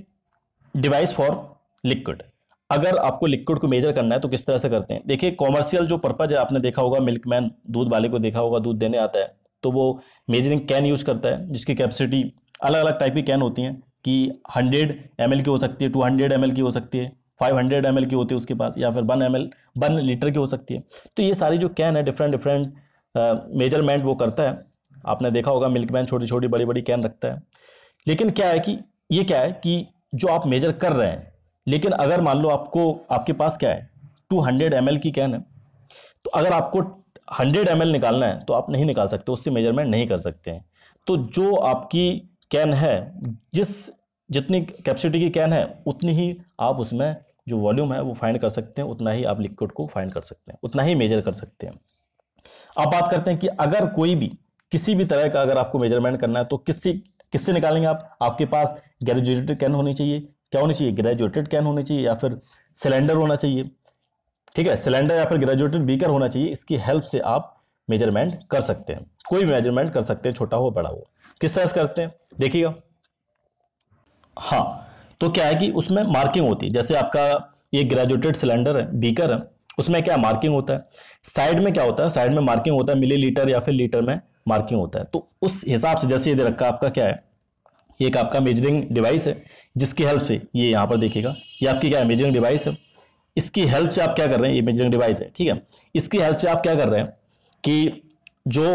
डिवाइस फॉर लिक्विड अगर आपको लिक्विड को मेजर करना है तो किस तरह से करते हैं देखिए कॉमर्शियल जो पर्पज है आपने देखा होगा मिल्कमैन दूध वाले को देखा होगा दूध देने आता है तो वो मेजरिंग कैन यूज करता है जिसकी कैपेसिटी अलग अलग टाइप की कैन होती हैं कि 100 एम की हो सकती है 200 एम की हो सकती है 500 एम की होती है उसके पास या फिर वन एम एल लीटर की हो सकती है तो ये सारी जो कैन है डिफरेंट डिफरेंट मेजरमेंट वो करता है आपने देखा होगा मिल्कमैन छोटी छोटी बड़ी बड़ी कैन रखता है लेकिन क्या है कि ये क्या है कि जो आप मेजर कर रहे हैं लेकिन अगर मान लो आपको आपके पास क्या है टू हंड्रेड की कैन है तो अगर आपको 100 एम निकालना है तो आप नहीं निकाल सकते उससे मेजरमेंट नहीं कर सकते हैं तो जो आपकी कैन है जिस जितनी कैपेसिटी की कैन है उतनी ही आप उसमें जो वॉल्यूम है वो फाइंड कर सकते हैं उतना ही आप लिक्विड को फाइंड कर सकते हैं उतना ही मेजर कर सकते हैं अब बात करते हैं कि अगर कोई भी किसी भी तरह का अगर आपको मेजरमेंट करना है तो किसी किससे निकालेंगे आप आपके पास ग्रेजुएटेड कैन होनी चाहिए क्या होनी चाहिए ग्रेजुएटेड कैन होनी चाहिए या फिर सिलेंडर होना चाहिए ठीक है सिलेंडर या फिर ग्रेजुएटेड बीकर होना चाहिए इसकी हेल्प से आप मेजरमेंट कर सकते हैं कोई भी मेजरमेंट कर सकते हैं छोटा हो बड़ा हो किस तरह से करते हैं देखिएगा हाँ तो क्या है कि उसमें मार्किंग होती है जैसे आपका ये ग्रेजुएटेड सिलेंडर है बीकर है उसमें क्या मार्किंग होता है साइड में क्या होता है साइड में मार्किंग होता है मिलीलीटर या फिर लीटर में मार्किंग होता है तो उस हिसाब से जैसे ये दे रखा आपका क्या है ये एक आपका मेजरिंग डिवाइस है जिसकी हेल्प से ये यहाँ पर देखिएगा ये आपकी क्या है मेजरिंग डिवाइस है इसकी हेल्प से आप क्या कर रहे हैं ये मेजरिंग डिवाइस है ठीक है इसकी हेल्प से आप क्या कर रहे हैं कि जो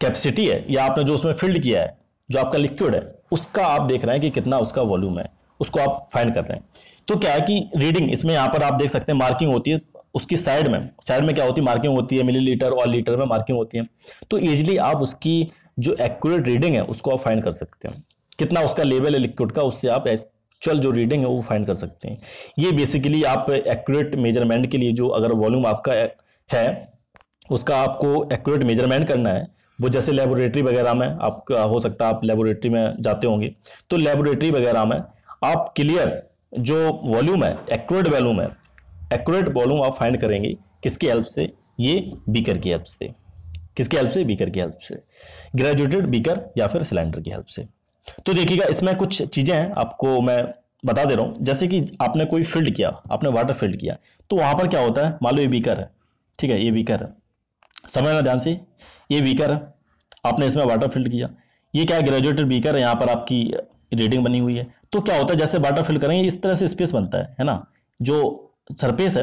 कैपेसिटी है या आपने जो उसमें फिल्ड किया है जो आपका लिक्विड है उसका आप देख रहे हैं कि कितना उसका वॉल्यूम है उसको आप फाइंड कर रहे हैं तो क्या है कि रीडिंग इसमें यहाँ पर आप देख सकते हैं मार्किंग होती है उसकी साइड में साइड में क्या होती है मार्किंग होती है मिली लीटर और लीटर में मार्किंग होती है तो ईजिली आप उसकी जो एक्यूरेट रीडिंग है उसको आप फाइंड कर सकते हैं कितना उसका लेवल है लिक्विड का उससे आप एक्चुअल जो रीडिंग है वो फाइंड कर सकते हैं ये बेसिकली आप एक्यूरेट मेजरमेंट के लिए जो अगर वॉल्यूम आपका है उसका आपको एक्यूरेट मेजरमेंट करना है वो जैसे लेबोरेटरी वगैरह में आपका हो सकता है आप लेबोरेटरी में जाते होंगे तो लेबोरेटरी वगैरह में आप क्लियर जो वॉल्यूम है एक्यूरेट वॉल्यूम है एक्यूरेट वॉल्यूम आप फाइंड करेंगे किसकी हेल्प से ये बीकर की हेल्प से किसकी हेल्प से बीकर की हेल्प से ग्रेजुएटेड बीकर या फिर सिलेंडर की हेल्प से तो देखिएगा इसमें कुछ चीज़ें हैं आपको मैं बता दे रहा हूं जैसे कि आपने कोई फील्ड किया आपने वाटर फील्ड किया तो वहां पर क्या होता है मान लो ये वीकर है ठीक है ये वीकर है समझना ध्यान से ये वीकर है आपने इसमें वाटर फील्ड किया ये क्या ग्रेजुएटेड बीकर है यहाँ पर आपकी रीडिंग बनी हुई है तो क्या होता है जैसे वाटर फील्ड करेंगे इस तरह से स्पेस बनता है है ना जो सरफेस है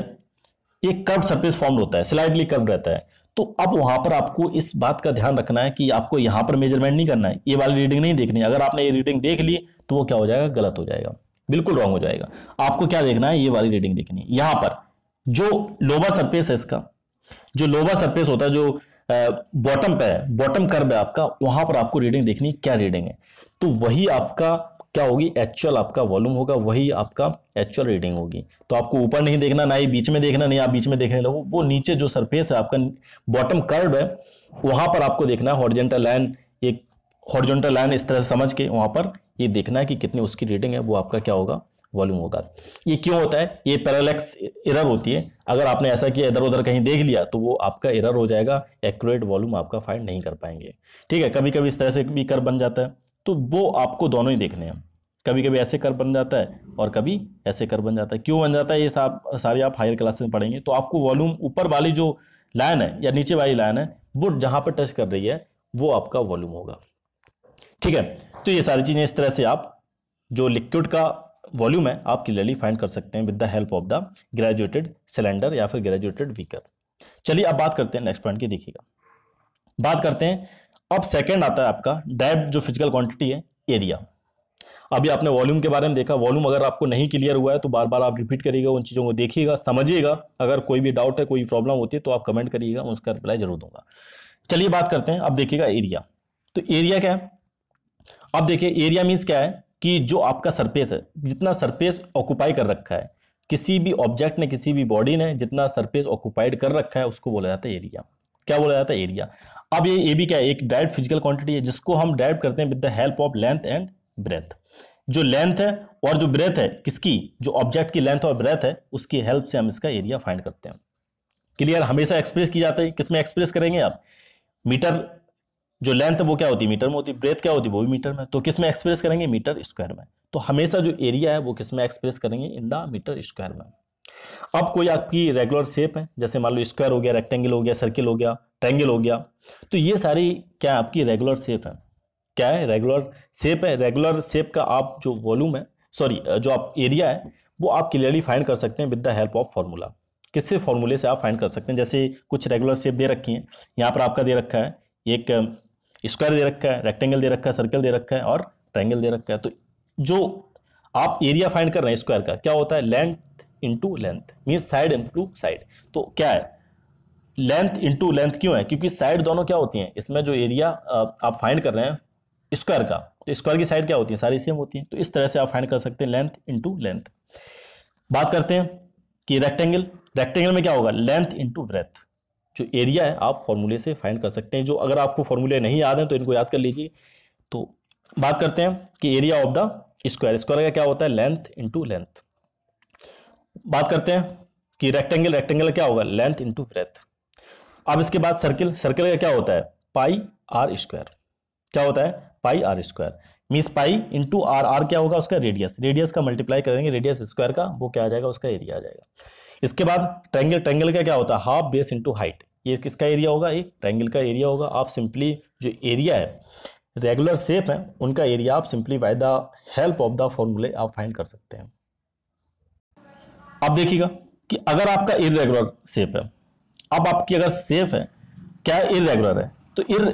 ये कर्व सरफेस फॉर्म होता है स्लाइडली कर्व रहता है तो अब वहां पर आपको इस बात का ध्यान रखना है कि आपको यहां पर मेजरमेंट नहीं करना है ये वाली रीडिंग नहीं देखनी अगर आपने ये रीडिंग देख ली तो वो क्या हो जाएगा गलत हो जाएगा बिल्कुल रॉन्ग हो जाएगा आपको क्या देखना है ये वाली रीडिंग देखनी है यहां पर जो लोबा सरफेस है इसका जो लोबा सरफेस होता है जो बॉटम पे है बॉटम कर्व है आपका वहां पर आपको रीडिंग देखनी क्या रीडिंग है तो वही आपका क्या होगी एक्चुअल आपका वॉल्यूम होगा वही आपका एक्चुअल रीडिंग होगी तो आपको ऊपर नहीं देखना ना ही बीच में देखना नहीं आप बीच में देखने लगो वो नीचे जो सरफेस है आपका बॉटम कर्व है वहां पर आपको देखना है हॉर्जेंटल लाइन एक हॉर्जेंटल लाइन इस तरह से समझ के वहां पर ये देखना है कि कितनी उसकी रीडिंग है वो आपका क्या होगा वॉल्यूम होगा ये क्यों होता है ये पैरालेक्स एरर होती है अगर आपने ऐसा किया इधर उधर कहीं देख लिया तो वो आपका एरर हो जाएगा एक्यूरेट वॉल्यूम आपका फाइंड नहीं कर पाएंगे ठीक है कभी कभी इस तरह से भी कर बन जाता है तो वो आपको दोनों ही देखने हैं कभी कभी ऐसे कर बन जाता है और कभी ऐसे कर बन जाता है क्यों बन जाता है ये साब सारे आप हायर क्लासेस में पढ़ेंगे तो आपको वॉल्यूम ऊपर वाली जो लाइन है या नीचे वाली लाइन है वो जहाँ पर टच कर रही है वो आपका वॉल्यूम होगा ठीक है तो ये सारी चीज़ें इस तरह से आप जो लिक्विड का वॉल्यूम है आप क्लियरली फाइंड कर सकते हैं with the help of the graduated cylinder या फिर ग्रेजुएटेड वीकर चलिए अब बात करते हैं नेक्स्ट पॉइंट की देखिएगा बात करते हैं अब सेकेंड आता है आपका डेप्थ जो फिजिकल क्वांटिटी है एरिया अभी आपने वॉल्यूम के बारे में देखा वॉल्यूम अगर आपको नहीं क्लियर हुआ है तो बार बार आप रिपीट करिएगा उन चीज़ों को देखिएगा समझिएगा अगर कोई भी डाउट है कोई प्रॉब्लम होती है तो आप कमेंट करिएगा मैं उसका रिप्लाई जरूर दूंगा चलिए बात करते हैं अब देखिएगा एरिया तो एरिया क्या है अब देखिए एरिया मीन्स क्या है कि जो आपका सरफेस है जितना सरफेस ऑक्यूपाई कर रखा है किसी भी ऑब्जेक्ट ने किसी भी बॉडी ने जितना सरफेस ऑक्यूपाइड कर रखा है उसको बोला जाता है एरिया क्या बोला जाता है एरिया अब ये ए बी क्या है एक डायरेक्ट फिजिकल क्वांटिटी है जिसको हम डायरेक्ट करते हैं with the help of length and breadth जो लेंथ है और जो ब्रेथ है किसकी जो ऑब्जेक्ट की लेंथ और ब्रेथ है उसकी हेल्प से हम इसका एरिया फाइंड करते हैं क्लियर हमेशा एक्सप्रेस की जाता है किसमें एक्सप्रेस करेंगे आप मीटर जो लेंथ है वो क्या होती है मीटर में होती है ब्रेथ क्या होती है वो भी मीटर में तो किस में एक्सप्रेस करेंगे मीटर स्क्वायर में तो हमेशा जो एरिया है वो किस में एक्सप्रेस करेंगे इन द मीटर स्क्वायर में अब कोई आपकी रेगुलर शेप है जैसे मान लो स्क्वायर हो गया रेक्टेंगल हो गया सर्किल हो गया ट्रैंगल हो गया तो ये सारी क्या आपकी रेगुलर शेप है क्या है रेगुलर शेप है रेगुलर शेप का आप जो वॉल्यूम है सॉरी जो आप एरिया है वो आप क्लियरली फाइंड कर सकते हैं with the help of formula किससे फार्मूले से आप फाइंड कर सकते हैं जैसे कुछ रेगुलर शेप दे रखी हैं यहाँ पर आपका दे रखा है एक स्क्वायर दे रखा है रेक्टेंगल दे रखा है सर्कल दे रखा है और ट्रैंगल दे रखा है तो जो आप एरिया फाइंड कर रहे हैं स्क्वायर का क्या होता है length into length means side into side तो क्या है लेंथ इंटू लेंथ क्यों है क्योंकि साइड दोनों क्या होती हैं इसमें जो एरिया आप फाइंड कर रहे हैं स्क्वायर का तो स्क्वायर की साइड क्या होती है सारी सेम होती है तो इस तरह से आप फाइंड कर सकते हैं लेंथ इंटू लेंथ बात करते हैं कि रेक्टेंगल रेक्टेंगल में क्या होगा लेंथ इंटू ब्रेथ जो एरिया है आप फॉर्मूले से फाइंड कर सकते हैं जो अगर आपको फॉर्मूले नहीं याद हैं तो इनको याद कर लीजिए तो बात करते हैं कि area of the square square का क्या होता है लेंथ इंटू लेंथ बात करते हैं कि रेक्टेंगल रेक्टेंगल क्या होगा लेंथ इंटू ब्रेथ अब इसके बाद सर्किल सर्किल का क्या होता है पाई आर स्क्वायर क्या होता है pi R square means pi into R R क्या होगा उसका रेडियस रेडियस का मल्टीप्लाई करेंगे रेडियस स्क्वायर का वो क्या आ जाएगा उसका एरिया आ जाएगा इसके बाद ट्रेंगल ट्रेंगल का क्या होता है हाफ बेस इंटू हाइट ये किसका एरिया होगा ये ट्रेंगल का एरिया होगा आप सिंपली जो एरिया है रेगुलर शेप है उनका एरिया आप simply by the help of the फॉर्मूले आप फाइंड कर सकते हैं अब देखिएगा कि अगर आपका इरेगुलर शेप है अब आपकी अगर सेफ है क्या इरेगुलर है तो इर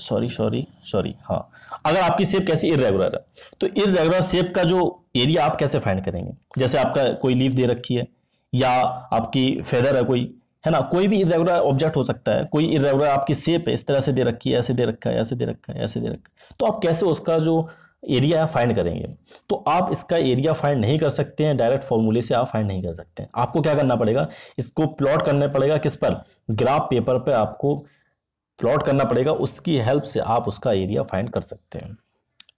सॉरी सॉरी सॉरी हाँ अगर आपकी सेप कैसी इरेगुलर है तो इरेगुलर सेप का जो एरिया आप कैसे फाइंड करेंगे जैसे आपका कोई लीव दे रखी है या आपकी फेदर है कोई है ना कोई भी इरेगुलर ऑब्जेक्ट हो सकता है कोई इरेगुलर आपकी सेप है इस तरह से दे रखी है ऐसे दे रखा है ऐसे दे रखा है ऐसे दे रखा है तो आप कैसे उसका जो एरिया फाइंड करेंगे तो आप इसका एरिया फाइंड नहीं कर सकते हैं डायरेक्ट फॉर्मूले से आप फाइंड नहीं कर सकते हैं आपको क्या करना पड़ेगा इसको प्लॉट करना पड़ेगा किस पर ग्राफ पेपर पे आपको प्लॉट करना पड़ेगा उसकी हेल्प से आप उसका एरिया फाइंड कर सकते हैं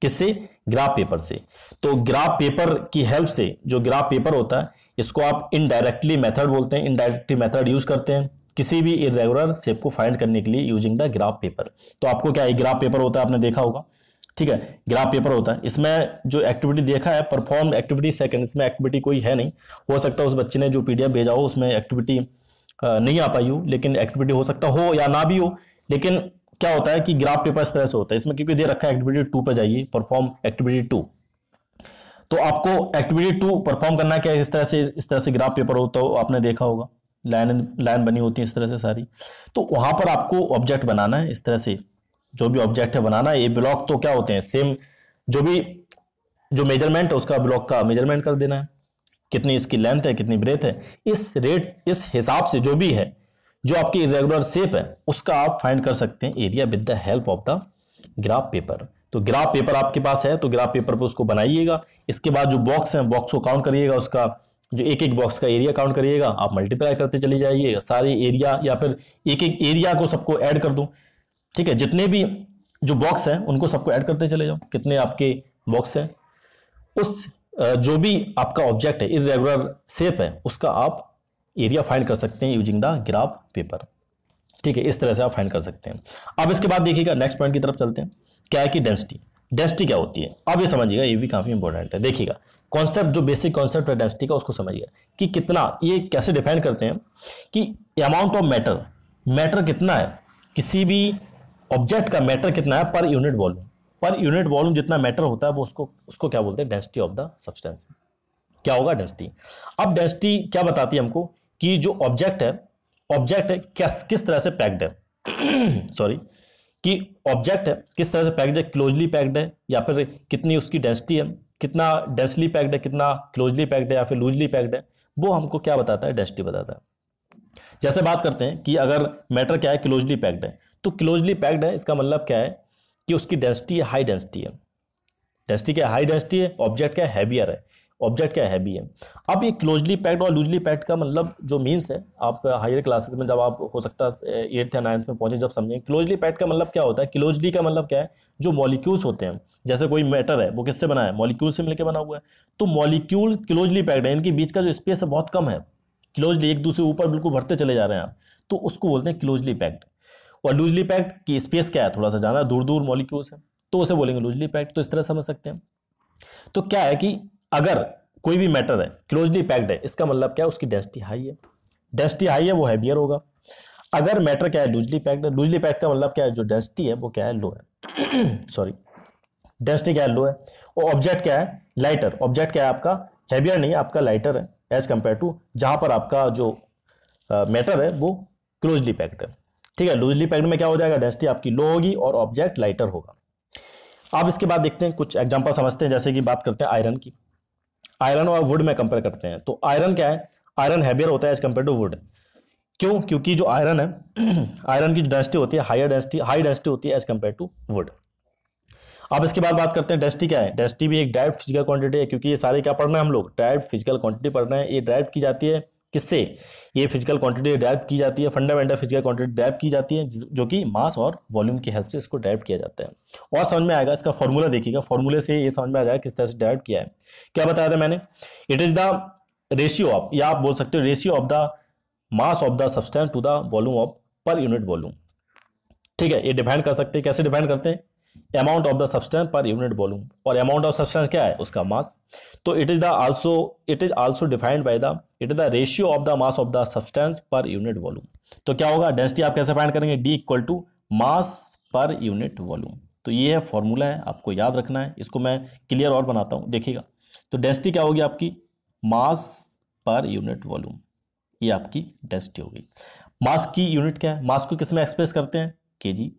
किससे ग्राफ पेपर से तो ग्राफ पेपर की हेल्प से जो ग्राफ पेपर होता है इसको आप इनडायरेक्टली मेथड बोलते हैं इनडायरेक्टली मैथड यूज करते हैं किसी भी इरेगुलर शेप को फाइंड करने के लिए यूजिंग द ग्राफ पेपर तो आपको क्या ग्राफ पेपर होता है आपने देखा होगा ठीक है ग्राफ पेपर होता है इसमें जो एक्टिविटी देखा है परफॉर्म एक्टिविटी सेकंड इसमें एक्टिविटी कोई है नहीं हो सकता है उस बच्चे ने जो पीडीएफ भेजा हो उसमें एक्टिविटी नहीं आ पाई हो लेकिन एक्टिविटी हो सकता हो या ना भी हो लेकिन क्या होता है कि ग्राफ पेपर इस तरह से होता है इसमें क्योंकि दे रखा है एक्टिविटी टू पर जाइए परफॉर्म एक्टिविटी टू तो आपको एक्टिविटी टू परफॉर्म करना क्या है इस तरह से इस तरह से ग्राफ पेपर होता हो आपने देखा होगा लाइन लाइन बनी होती है इस तरह से सारी तो वहां पर आपको ऑब्जेक्ट बनाना है इस तरह से जो भी ऑब्जेक्ट है बनाना ये ब्लॉक तो क्या होते हैं सेम जो भी जो मेजरमेंट है उसका ब्लॉक का मेजरमेंट कर देना है कितनी इसकी लेंथ है कितनी ब्रेथ है इस रेट इस हिसाब से जो भी है जो आपकी रेगुलर शेप है उसका आप फाइंड कर सकते हैं area with the help of the graph paper तो ग्राफ पेपर आपके पास है तो ग्राफ पेपर पर उसको बनाइएगा इसके बाद जो बॉक्स है बॉक्स को काउंट करिएगा उसका जो एक एक बॉक्स का एरिया काउंट करिएगा आप मल्टीप्लाई करते चले जाइएगा सारे एरिया या फिर एक एक एरिया को सबको ऐड कर दो ठीक है जितने भी जो बॉक्स हैं उनको सबको ऐड करते चले जाओ कितने आपके बॉक्स हैं उस जो भी आपका ऑब्जेक्ट है इरेगुलर शेप है उसका आप एरिया फाइंड कर सकते हैं यूजिंग द ग्राफ पेपर ठीक है इस तरह से आप फाइंड कर सकते हैं अब इसके बाद देखिएगा नेक्स्ट पॉइंट की तरफ चलते हैं क्या है कि डेंसिटी डेंसिटी क्या होती है अब ये समझिएगा ये भी काफ़ी इंपॉर्टेंट है देखिएगा कॉन्सेप्ट जो बेसिक कॉन्सेप्ट है डेंसिटी का उसको समझिएगा कि कितना ये कैसे डिफाइन करते हैं कि अमाउंट ऑफ मैटर मैटर कितना है किसी भी ऑब्जेक्ट का मैटर कितना है per unit volume per unit volume जितना मैटर होता है वो उसको उसको क्या बोलते हैं डेंसिटी ऑफ द सब्सटेंस क्या होगा डेंसिटी अब डेंसिटी क्या बताती है हमको कि जो ऑब्जेक्ट है ऑब्जेक्ट है क्या किस तरह से पैक्ड है सॉरी (clears throat) कि ऑब्जेक्ट है किस तरह से पैक्ड है क्लोजली पैक्ड है या फिर कितनी उसकी डेंसिटी है कितना डेंसली पैक्ड है कितना क्लोजली पैक्ड है या फिर लूजली पैक्ड है वो हमको क्या बताता है डेंसिटी बताता है जैसे बात करते हैं कि अगर मैटर क्या है क्लोजली पैक्ड है तो क्लोजली पैक्ड है इसका मतलब क्या है कि उसकी डेंसिटी हाई डेंसिटी है डेंसिटी क्या हाई डेंसिटी है ऑब्जेक्ट क्या हैवियर है ऑब्जेक्ट क्या हैवी है अब ये क्लोजली पैक्ड और लूजली पैक्ड का मतलब जो मीन्स है आप हायर क्लासेस में जब आप हो सकता है एट्थ या नाइन्थ में पहुंचे जब समझें क्लोजली पैक्ड का मतलब क्या होता है क्लोजली का मतलब क्या है जो मॉलिक्यूल्स होते हैं जैसे कोई मैटर है वो किससे बना है मॉलिक्यूल से मिलकर बना हुआ है तो मॉलिक्यूल क्लोजली पैक्ड है इनके बीच का जो स्पेस है बहुत कम है क्लोजली एक दूसरे ऊपर बिल्कुल भरते चले जा रहे हैं आप तो उसको बोलते हैं क्लोजली पैक्ड और लूजली पैक्ट की स्पेस क्या है थोड़ा सा ज़्यादा दूर दूर मॉलिक्यूल्स है तो उसे बोलेंगे लूजली पैक्ट तो इस तरह समझ सकते हैं तो क्या है कि अगर कोई भी मैटर है क्लोजली पैक्ड है इसका मतलब क्या है उसकी डेंसिटी हाई है डेंसिटी हाई है वो हैवियर होगा अगर मैटर क्या है लूजली पैक्ड है लूजली पैक्ड का मतलब क्या है जो डेंसिटी है वो क्या है लो है सॉरी (clears throat) डेंसिटी क्या है लो है और ऑब्जेक्ट क्या है लाइटर ऑब्जेक्ट क्या है आपका हैवियर नहीं आपका लाइटर है एज कंपेयर टू जहां पर आपका जो मैटर uh, है वो क्लोजली पैक्ड है ठीक है लूजली पैक्ड में क्या हो जाएगा डेंसिटी आपकी लो होगी और ऑब्जेक्ट लाइटर होगा आप इसके बाद देखते हैं कुछ एग्जाम्पल समझते हैं जैसे कि बात करते हैं आयरन की आयरन और वुड में कंपेयर करते हैं तो आयरन क्या है आयरन हैवियर होता है एज कम्पेयर टू वुड क्यों क्योंकि जो आयरन है आयरन (clears throat) की डेंसिटी होती है हायर डेंसिटी हाई डेंसिटी होती है एज कम्पेयर टू वुड अब इसके बाद बात करते हैं डेंसिटी क्या है डेंसिटी भी एक डायरेक्ट फिजिकल क्वांटिटी है क्योंकि ये सारे क्या पढ़ रहे हैं हम लोग डायरेक्ट फिजिकल क्वांटिटी पढ़ रहे हैं ये डायरेक्ट की जाती है किससे ये फिजिकल क्वांटिटी डराइव की जाती है फंडामेंटल फिजिकल क्वांटिटी डराइव की जाती है जो कि मास और वॉल्यूम की हेल्प से इसको डराइव किया जाता है और समझ में आएगा इसका फॉर्मूला देखिएगा फॉर्मूले से ये समझ में आ जाएगा किस तरह से डराइव किया है क्या बताया था मैंने it is the ratio of या आप बोल सकते हो ratio of the mass of the substance to the volume of per unit volume ठीक है ये डिपेंड कर सकते हैं कैसे डिपेंड करते हैं amount of the substance per unit volume और अमाउंट ऑफ सब्सटेंस क्या है उसका मास तो it is the also it is also defined by the it is the ratio of the mass of the substance per unit volume तो क्या होगा density आप कैसे फाइंड करेंगे डी इक्वल टू मास पर यूनिट वॉल्यूम तो ये है फॉर्मूला है आपको याद रखना है इसको मैं क्लियर और बनाता हूँ देखिएगा तो डेंसिटी क्या होगी आपकी मास पर यूनिट वॉल्यूम ये आपकी डेंसिटी होगी मास की यूनिट क्या है मास को किस में एक्सप्रेस करते हैं के जी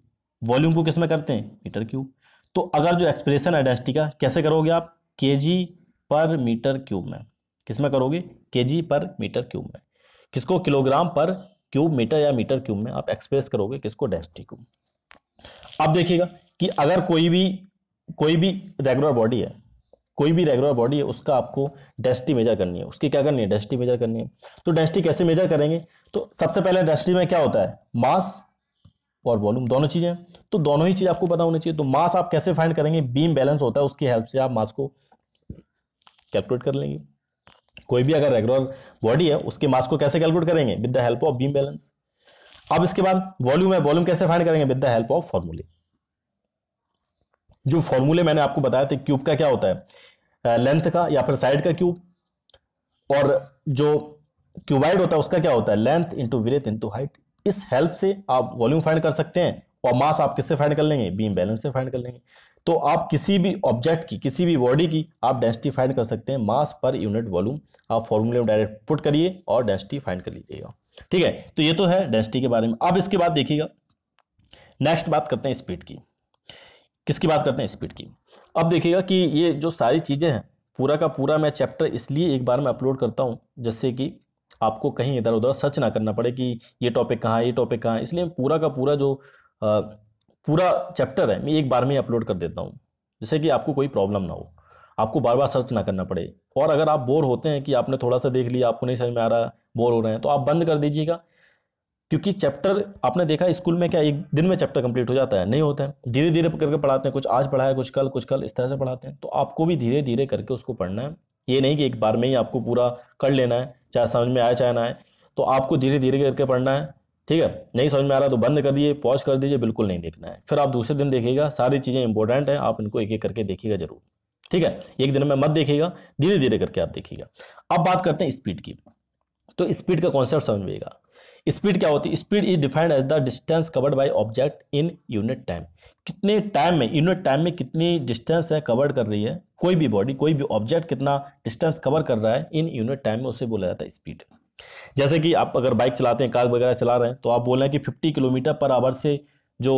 वॉल्यूम को किस में करते हैं मीटर क्यूब तो अगर जो एक्सप्रेशन है डेंसिटी का कैसे करोगे आप के पर मीटर क्यूब में किस में करोगे के पर मीटर क्यूब में किसको किलोग्राम पर क्यूब मीटर या मीटर क्यूब में आप एक्सप्रेस करोगे किसको डेंसिटी को अब देखिएगा कि अगर कोई भी कोई भी रेगुलर बॉडी है कोई भी रेगुलर बॉडी है उसका आपको डेंसिटी मेजर करनी है उसकी क्या करनी है डेंसिटी मेजर करनी है तो डेंसिटी कैसे मेजर करेंगे तो सबसे पहले डेंसिटी में क्या होता है मास और वॉल्यूम दोनों चीज़ें तो दोनों ही चीज़ आपको पता होनी चाहिए तो मास आप कैसे फाइंड करेंगे बीम बैलेंस होता है उसकी हेल्प से आप मास को कैलकुलेट कर लेंगे कोई भी अगर रेगुलर बॉडी है उसके मास को कैसे कैलकुलेट करेंगे with the help of beam balance अब इसके बाद वॉल्यूम है वॉल्यूम कैसे फाइंड करेंगे विद द हेल्प ऑफ फॉर्मूले जो फॉर्मूले मैंने आपको बताया था क्यूब का क्या होता है लेंथ का या फिर साइड का क्यूब और जो क्यूबाइड होता है उसका क्या होता है length into breadth into height इस हेल्प से आप वॉल्यूम फाइंड कर सकते हैं और मास आप किससे फाइंड कर लेंगे बीम बैलेंस से फाइंड कर लेंगे तो आप किसी भी ऑब्जेक्ट की किसी भी बॉडी की आप डेंसिटी फाइंड कर सकते हैं मास पर यूनिट वॉल्यूम आप फॉर्मूले में डायरेक्ट पुट करिए और डेंसिटी फाइंड कर लीजिएगा ठीक है तो ये तो है डेंसिटी के बारे में अब इसके बाद देखिएगा नेक्स्ट बात करते हैं स्पीड की किसकी बात करते हैं स्पीड की अब देखिएगा कि ये जो सारी चीज़ें हैं पूरा का पूरा मैं चैप्टर इसलिए एक बार में अपलोड करता हूँ जिससे कि आपको कहीं इधर उधर सर्च ना करना पड़े कि ये टॉपिक कहाँ है ये टॉपिक कहाँ है इसलिए पूरा का पूरा जो आ, पूरा चैप्टर है मैं एक बार में अपलोड कर देता हूँ जिससे कि आपको कोई प्रॉब्लम ना हो आपको बार बार सर्च ना करना पड़े और अगर आप बोर होते हैं कि आपने थोड़ा सा देख लिया आपको नहीं समझ में आ रहा बोर हो रहे हैं तो आप बंद कर दीजिएगा क्योंकि चैप्टर आपने देखा स्कूल में क्या एक दिन में चैप्टर कंप्लीट हो जाता है नहीं होता है धीरे धीरे करके पढ़ाते हैं कुछ आज पढ़ाया कुछ कल कुछ कल इस तरह से पढ़ाते हैं तो आपको भी धीरे धीरे करके उसको पढ़ना है ये नहीं कि एक बार में ही आपको पूरा कर लेना है चाहे समझ में आए चाहे ना आए तो आपको धीरे धीरे करके पढ़ना है ठीक है नहीं समझ में आ रहा तो बंद कर दिए पॉज कर दीजिए बिल्कुल नहीं देखना है फिर आप दूसरे दिन देखिएगा सारी चीज़ें इंपॉर्टेंट हैं आप इनको एक एक करके देखिएगा जरूर ठीक है एक दिन में मत देखिएगा धीरे धीरे करके आप देखिएगा अब बात करते हैं स्पीड की तो स्पीड का कॉन्सेप्ट समझिएगा स्पीड क्या होती है speed is defined as the distance covered by object in unit time कितने टाइम में यूनिट टाइम में कितनी डिस्टेंस है कवर कर रही है कोई भी बॉडी कोई भी ऑब्जेक्ट कितना डिस्टेंस कवर कर रहा है इन यूनिट टाइम में उसे बोला जाता है स्पीड जैसे कि आप अगर बाइक चलाते हैं कार वगैरह चला रहे हैं तो आप बोल रहे हैं कि फिफ्टी किलोमीटर पर आवर से जो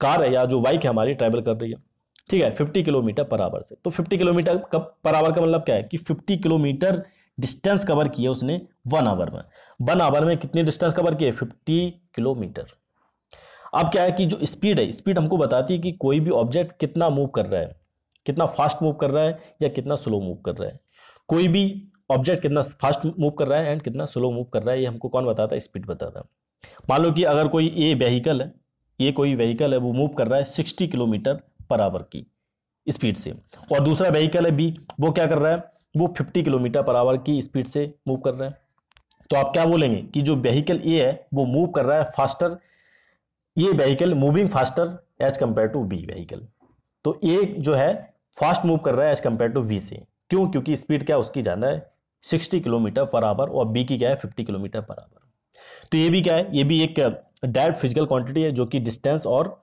कार है या जो बाइक है हमारी ट्रैवल कर रही है ठीक है फिफ्टी किलोमीटर पर आवर से तो फिफ्टी किलोमीटर पर आवर का मतलब क्या है कि फिफ्टी किलोमीटर डिस्टेंस कवर किया उसने वन आवर में वन आवर में कितने डिस्टेंस कवर किए फिफ्टी किलोमीटर अब क्या है कि जो स्पीड है स्पीड हमको बताती है कि कोई भी ऑब्जेक्ट कितना मूव कर रहा है कितना फास्ट मूव कर रहा है या कितना स्लो मूव कर रहा है कोई भी ऑब्जेक्ट कितना फास्ट मूव कर रहा है एंड कितना स्लो मूव कर रहा है ये हमको कौन बताता है स्पीड बताता है मान लो कि अगर कोई ये वहीकल है ये कोई वहीकल है वो मूव कर रहा है सिक्सटी किलोमीटर पर आवर की स्पीड से और दूसरा वहीकल है बी वो क्या कर रहा है वो 50 किलोमीटर पर आवर की स्पीड से मूव कर रहा है तो आप क्या बोलेंगे कि जो व्हीकल ए है वो मूव कर रहा है फास्टर ये vehicle moving faster as compare to B vehicle तो ए जो है फास्ट मूव कर रहा है एज कंपेयर टू वी से क्यों क्योंकि स्पीड क्या उसकी ज़्यादा है सिक्सटी किलोमीटर पर आवर और बी की क्या है फिफ्टी किलोमीटर पर आवर तो ये भी क्या है ये भी एक डायरेक्ट फिजिकल क्वांटिटी है जो कि डिस्टेंस और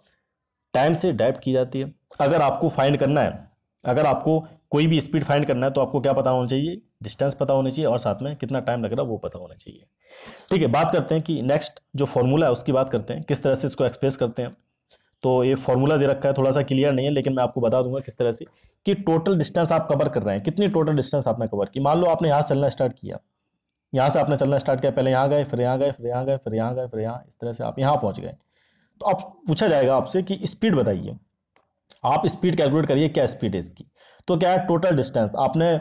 टाइम से डायरेक्ट की जाती है अगर आपको फाइंड करना है अगर आपको कोई भी स्पीड फाइंड करना है तो आपको क्या पता होना चाहिए डिस्टेंस पता होना चाहिए और साथ में कितना टाइम लग रहा है वो पता होना चाहिए ठीक है बात करते हैं कि नेक्स्ट जो फॉर्मूला है उसकी बात करते हैं किस तरह से इसको एक्सप्रेस करते हैं तो ये फॉर्मूला दे रखा है थोड़ा सा क्लियर नहीं है लेकिन मैं आपको बता दूंगा किस तरह से कि टोटल डिस्टेंस आप कवर कर रहे हैं कितनी टोटल डिस्टेंस आपने कवर की मान लो आपने यहाँ चलना स्टार्ट किया यहाँ से आपने चलना स्टार्ट किया पहले यहाँ गए फिर यहाँ गए फिर यहाँ गए फिर यहाँ गए फिर यहाँ इस तरह से आप यहाँ पहुँच गए तो आप पूछा जाएगा आपसे कि स्पीड बताइए आप स्पीड कैलकुलेट करिए क्या स्पीड है इसकी तो क्या है टोटल डिस्टेंस आपने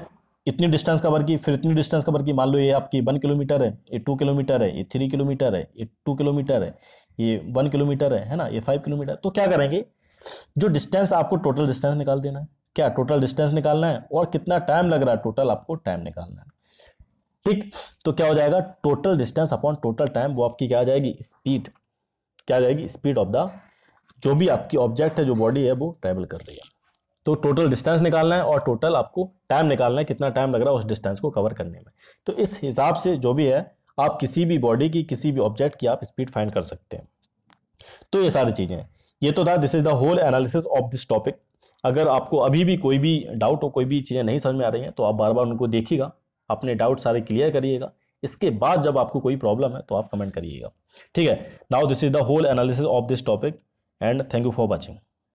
इतनी डिस्टेंस कवर की फिर इतनी डिस्टेंस कवर की मान लो ये आपकी वन किलोमीटर है ये टू किलोमीटर है ये थ्री किलोमीटर है ये टू किलोमीटर है ये वन किलोमीटर है है ना ये फाइव किलोमीटर तो क्या करेंगे जो डिस्टेंस आपको टोटल डिस्टेंस निकाल देना है क्या टोटल डिस्टेंस निकालना है और कितना टाइम लग रहा है टोटल आपको टाइम निकालना है ठीक तो क्या हो जाएगा total distance upon total time वो आपकी क्या आ जाएगी स्पीड क्या आ जाएगी स्पीड ऑफ द जो भी आपकी ऑब्जेक्ट है जो बॉडी है वो ट्रैवल कर रही है तो टोटल डिस्टेंस निकालना है और टोटल आपको टाइम निकालना है कितना टाइम लग रहा है उस डिस्टेंस को कवर करने में तो इस हिसाब से जो भी है आप किसी भी बॉडी की किसी भी ऑब्जेक्ट की आप स्पीड फाइंड कर सकते हैं तो ये सारी चीज़ें हैं ये तो था this is the whole analysis of this topic अगर आपको अभी भी कोई भी डाउट हो कोई भी चीज़ें नहीं समझ में आ रही हैं तो आप बार बार उनको देखिएगा अपने डाउट सारे क्लियर करिएगा इसके बाद जब आपको कोई प्रॉब्लम है तो आप कमेंट करिएगा ठीक है now this is the whole analysis of this topic and thank you for watching